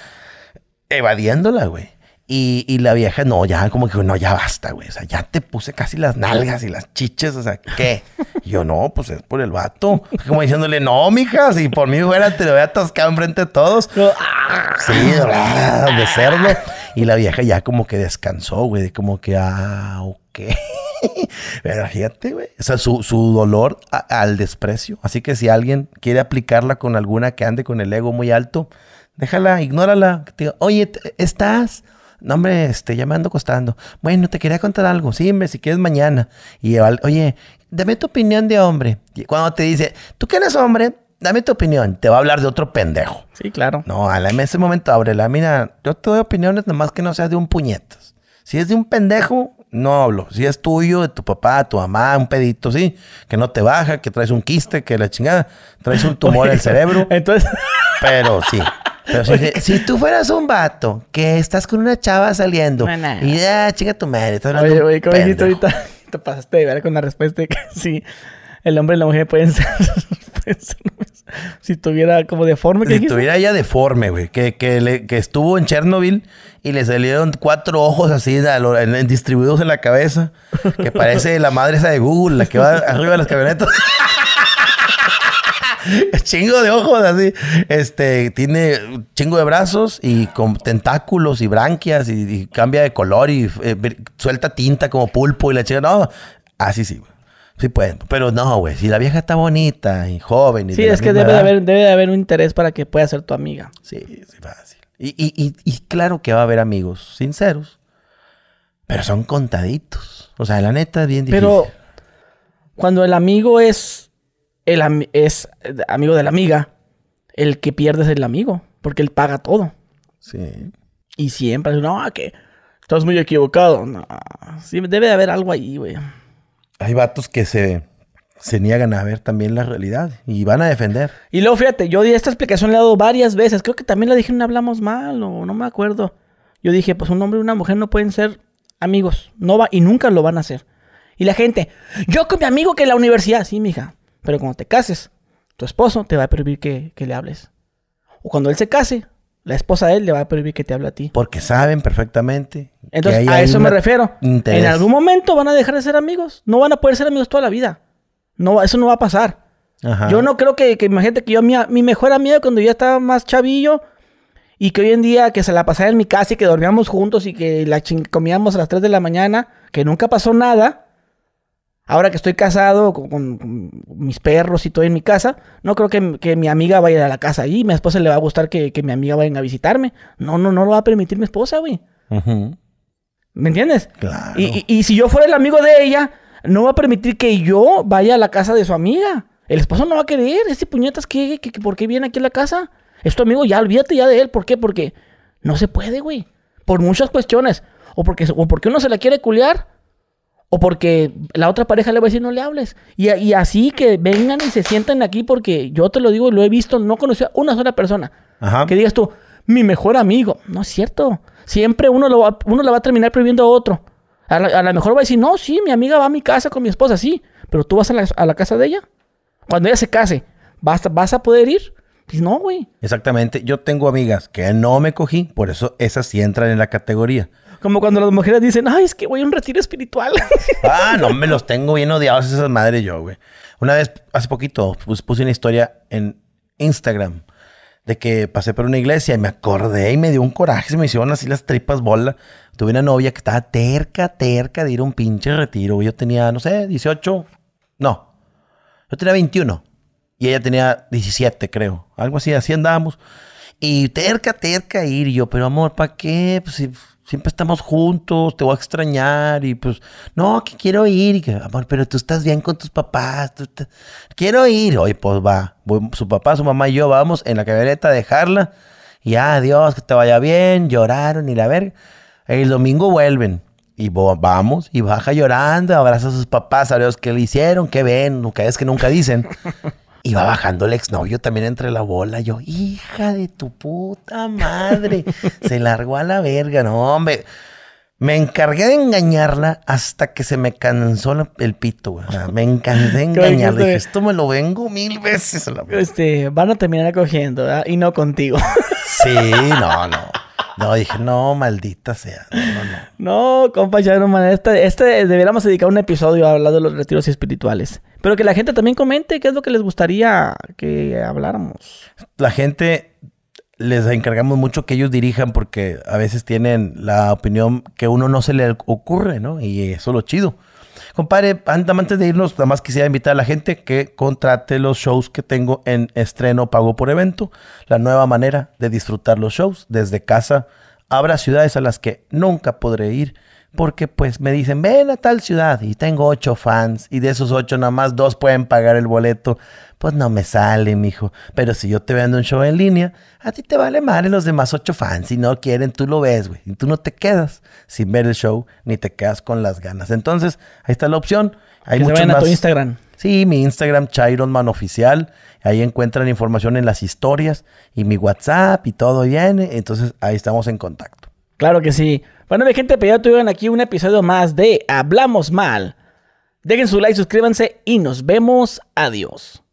Speaker 1: evadiéndola, güey. Y, la vieja, no, ya como que, no, ya basta, güey. O sea, ya te puse casi las nalgas y las chiches, o sea, ¿qué? yo, no, pues es por el vato. Como diciéndole, no, mija, si por mí fuera te lo voy a atascar enfrente de todos. sí, ah. de cerdo. Y la vieja ya como que descansó, güey. Como que, ah, ok. <laughs> Pero fíjate, güey. O sea, su, dolor al desprecio. Así que si alguien quiere aplicarla con alguna que ande con el ego muy alto, déjala, ignórala. oye, ¿estás? no, hombre, este, ya me ando costando. Bueno, te quería contar algo. Sí, hombre, si quieres mañana. Y oye, dame tu opinión de hombre. Y cuando te dice, tú qué eres hombre, dame tu opinión. Te va a hablar de otro pendejo. Sí, claro. No, en ese momento, ábrela. Mira, yo te doy opiniones nomás que no seas de un puñetas. Si es de un pendejo, no hablo. Si es tuyo, de tu papá, tu mamá, un pedito, sí. Que no te baja, que traes un quiste, que la chingada. Traes un tumor en el cerebro. Entonces... Pero sí. Pero si, tú fueras un vato que estás con una chava saliendo y ya, ah, chinga tu madre. Oye, güey, ¿cómo dijiste ahorita? <laughs> Te pasaste de ver con la respuesta de que
Speaker 2: <laughs> sí, el hombre y la mujer pueden ser. <laughs> si tuviera como
Speaker 1: deforme. Si tuviera ya deforme, güey. Que, que, que estuvo en Chernobyl y le salieron cuatro ojos así distribuidos en la cabeza. Que parece la madre esa de Google, la que va arriba de los camionetos. <laughs> chingo de ojos así. Este, tiene chingo de brazos y con tentáculos y branquias y, cambia de color y eh, suelta tinta como pulpo y la chinga. No, así sí, Sí pueden, pero no, güey. Si la vieja está bonita y joven y Sí, es que debe de, haber,
Speaker 2: debe de haber un interés para que pueda ser tu amiga. Sí, sí, fácil.
Speaker 1: y claro que va a haber amigos sinceros, pero son contaditos. O sea, la neta es bien difícil. Pero
Speaker 2: cuando el amigo es es eh, amigo de la amiga, el que pierde es el amigo, porque él paga todo. Sí. Y siempre, no, que estás muy equivocado. sí, debe de haber algo ahí, güey.
Speaker 1: Hay vatos que se, se niegan a ver también la realidad y van a defender. Y luego, fíjate, yo di esta explicación
Speaker 2: le he dado varias veces. Creo que también la dije no Hablamos Mal o no me acuerdo. Yo dije, pues un hombre y una mujer no pueden ser amigos. No va y nunca lo van a hacer. Y la gente, yo con mi amigo que en la universidad, sí, mija. Pero cuando te cases, tu esposo te va a prohibir que, le hables. O cuando él se case, la esposa de él le va a prohibir que te hable a ti. Porque saben perfectamente. Entonces, a eso me refiero. En algún momento van a dejar de ser amigos. No van a poder ser amigos toda la vida. No, eso no va a pasar. Yo no creo que, que imagínate que yo, mi, mejor amigo cuando yo estaba más chavillo y que hoy en día que se la pasaba en mi casa y que dormíamos juntos y que la comíamos a las 3 de la mañana, que nunca pasó nada, Ahora que estoy casado con, mis perros y todo en mi casa, no creo que, mi amiga vaya a la casa y mi esposa le va a gustar que, mi amiga venga a visitarme. No, no, no lo va a permitir mi esposa, güey. ¿Me entiendes? Y, si yo fuera el amigo de ella, no va a permitir que yo vaya a la casa de su amiga. El esposo no va a querer. Este puñetas, ¿qué, por qué viene aquí a la casa? Es tu amigo, ya olvídate ya de él. ¿Por qué? Porque no se puede, güey. Por muchas cuestiones. O porque, o porque uno se la quiere culiar o porque la otra pareja le va a decir no le hables. Y, así que vengan y se sientan aquí porque yo te lo digo, y lo he visto, no conocí a una sola persona. Ajá. Que digas tú, mi mejor amigo. No es cierto. Siempre uno, lo uno la va a terminar prohibiendo a otro. A lo mejor va a decir, no, sí, mi amiga va a mi casa con mi esposa, sí. Pero tú vas a la, casa de ella. Cuando ella se case, ¿vas a poder ir? Pues no, güey.
Speaker 1: Exactamente. Yo tengo amigas que no me cogí, por eso esas sí entran en la categoría.
Speaker 2: Como cuando las mujeres dicen, ay, es que voy a un retiro espiritual.
Speaker 1: <laughs> ah, no, me los tengo bien odiados esas madres yo, güey. Una vez, hace poquito, pues, puse una historia en Instagram de que pasé por una iglesia y me acordé y me dio un coraje, se me hicieron así las tripas bola. Tuve una novia que estaba terca, terca de ir a un pinche retiro. Yo tenía, no sé, 18. No, yo tenía 21. Y ella tenía 17, creo. Algo así, así andamos. Y terca, terca ir. yo, pero amor, ¿para qué? Pues si, siempre estamos juntos, te voy a extrañar. Y pues, no, que quiero ir. amor, pero tú estás bien con tus papás. Quiero ir. hoy pues va. su papá, su mamá y yo vamos en la camioneta a dejarla. Y adiós, que te vaya bien. Lloraron y la verga. El domingo vuelven. Y vamos, y baja llorando, abraza a sus papás, a Dios, ¿qué le hicieron? ¿Qué ven? Nunca es que nunca dicen. <laughs> Iba bajando el exnovio también entre la bola. Yo, hija de tu puta madre. <laughs> se largó a la verga. No, hombre. Me encargué de engañarla hasta que se me cansó el pito, Me encargué de <laughs> engañarla. Dije, esto
Speaker 2: me lo vengo mil veces. este, van a terminar cogiendo, Y no contigo.
Speaker 1: sí, no, no. No, dije, no, maldita sea. No, no,
Speaker 2: no. no compa este, este deberíamos dedicar un episodio a hablar de los retiros espirituales. Pero que la gente también comente qué es lo que les gustaría que habláramos.
Speaker 1: La gente les encargamos mucho que ellos dirijan porque a veces tienen la opinión que uno no se le ocurre, ¿no? Y eso es lo chido. Compadre, antes de irnos, nada más quisiera invitar a la gente que contrate los shows que tengo en estreno pago por evento. La nueva manera de disfrutar los shows desde casa. Habrá ciudades a las que nunca podré ir porque pues me dicen, ven a tal ciudad y tengo ocho fans y de esos ocho nada más dos pueden pagar el boleto. Pues no me sale, mijo. Pero si yo te vendo un show en línea, a ti te vale en los demás ocho fans. Si no quieren, tú lo ves, güey. Y tú no te quedas sin ver el show ni te quedas con las ganas. Entonces, ahí está la opción. Hay que a tu Instagram. Sí, mi Instagram, Man Oficial. Ahí encuentran información en las historias y mi WhatsApp y todo viene. Entonces, ahí estamos en contacto. Claro que sí. Bueno, mi
Speaker 2: gente, pero pues ya tuvieron aquí un episodio más de Hablamos Mal. Dejen su like, suscríbanse y nos vemos. Adiós.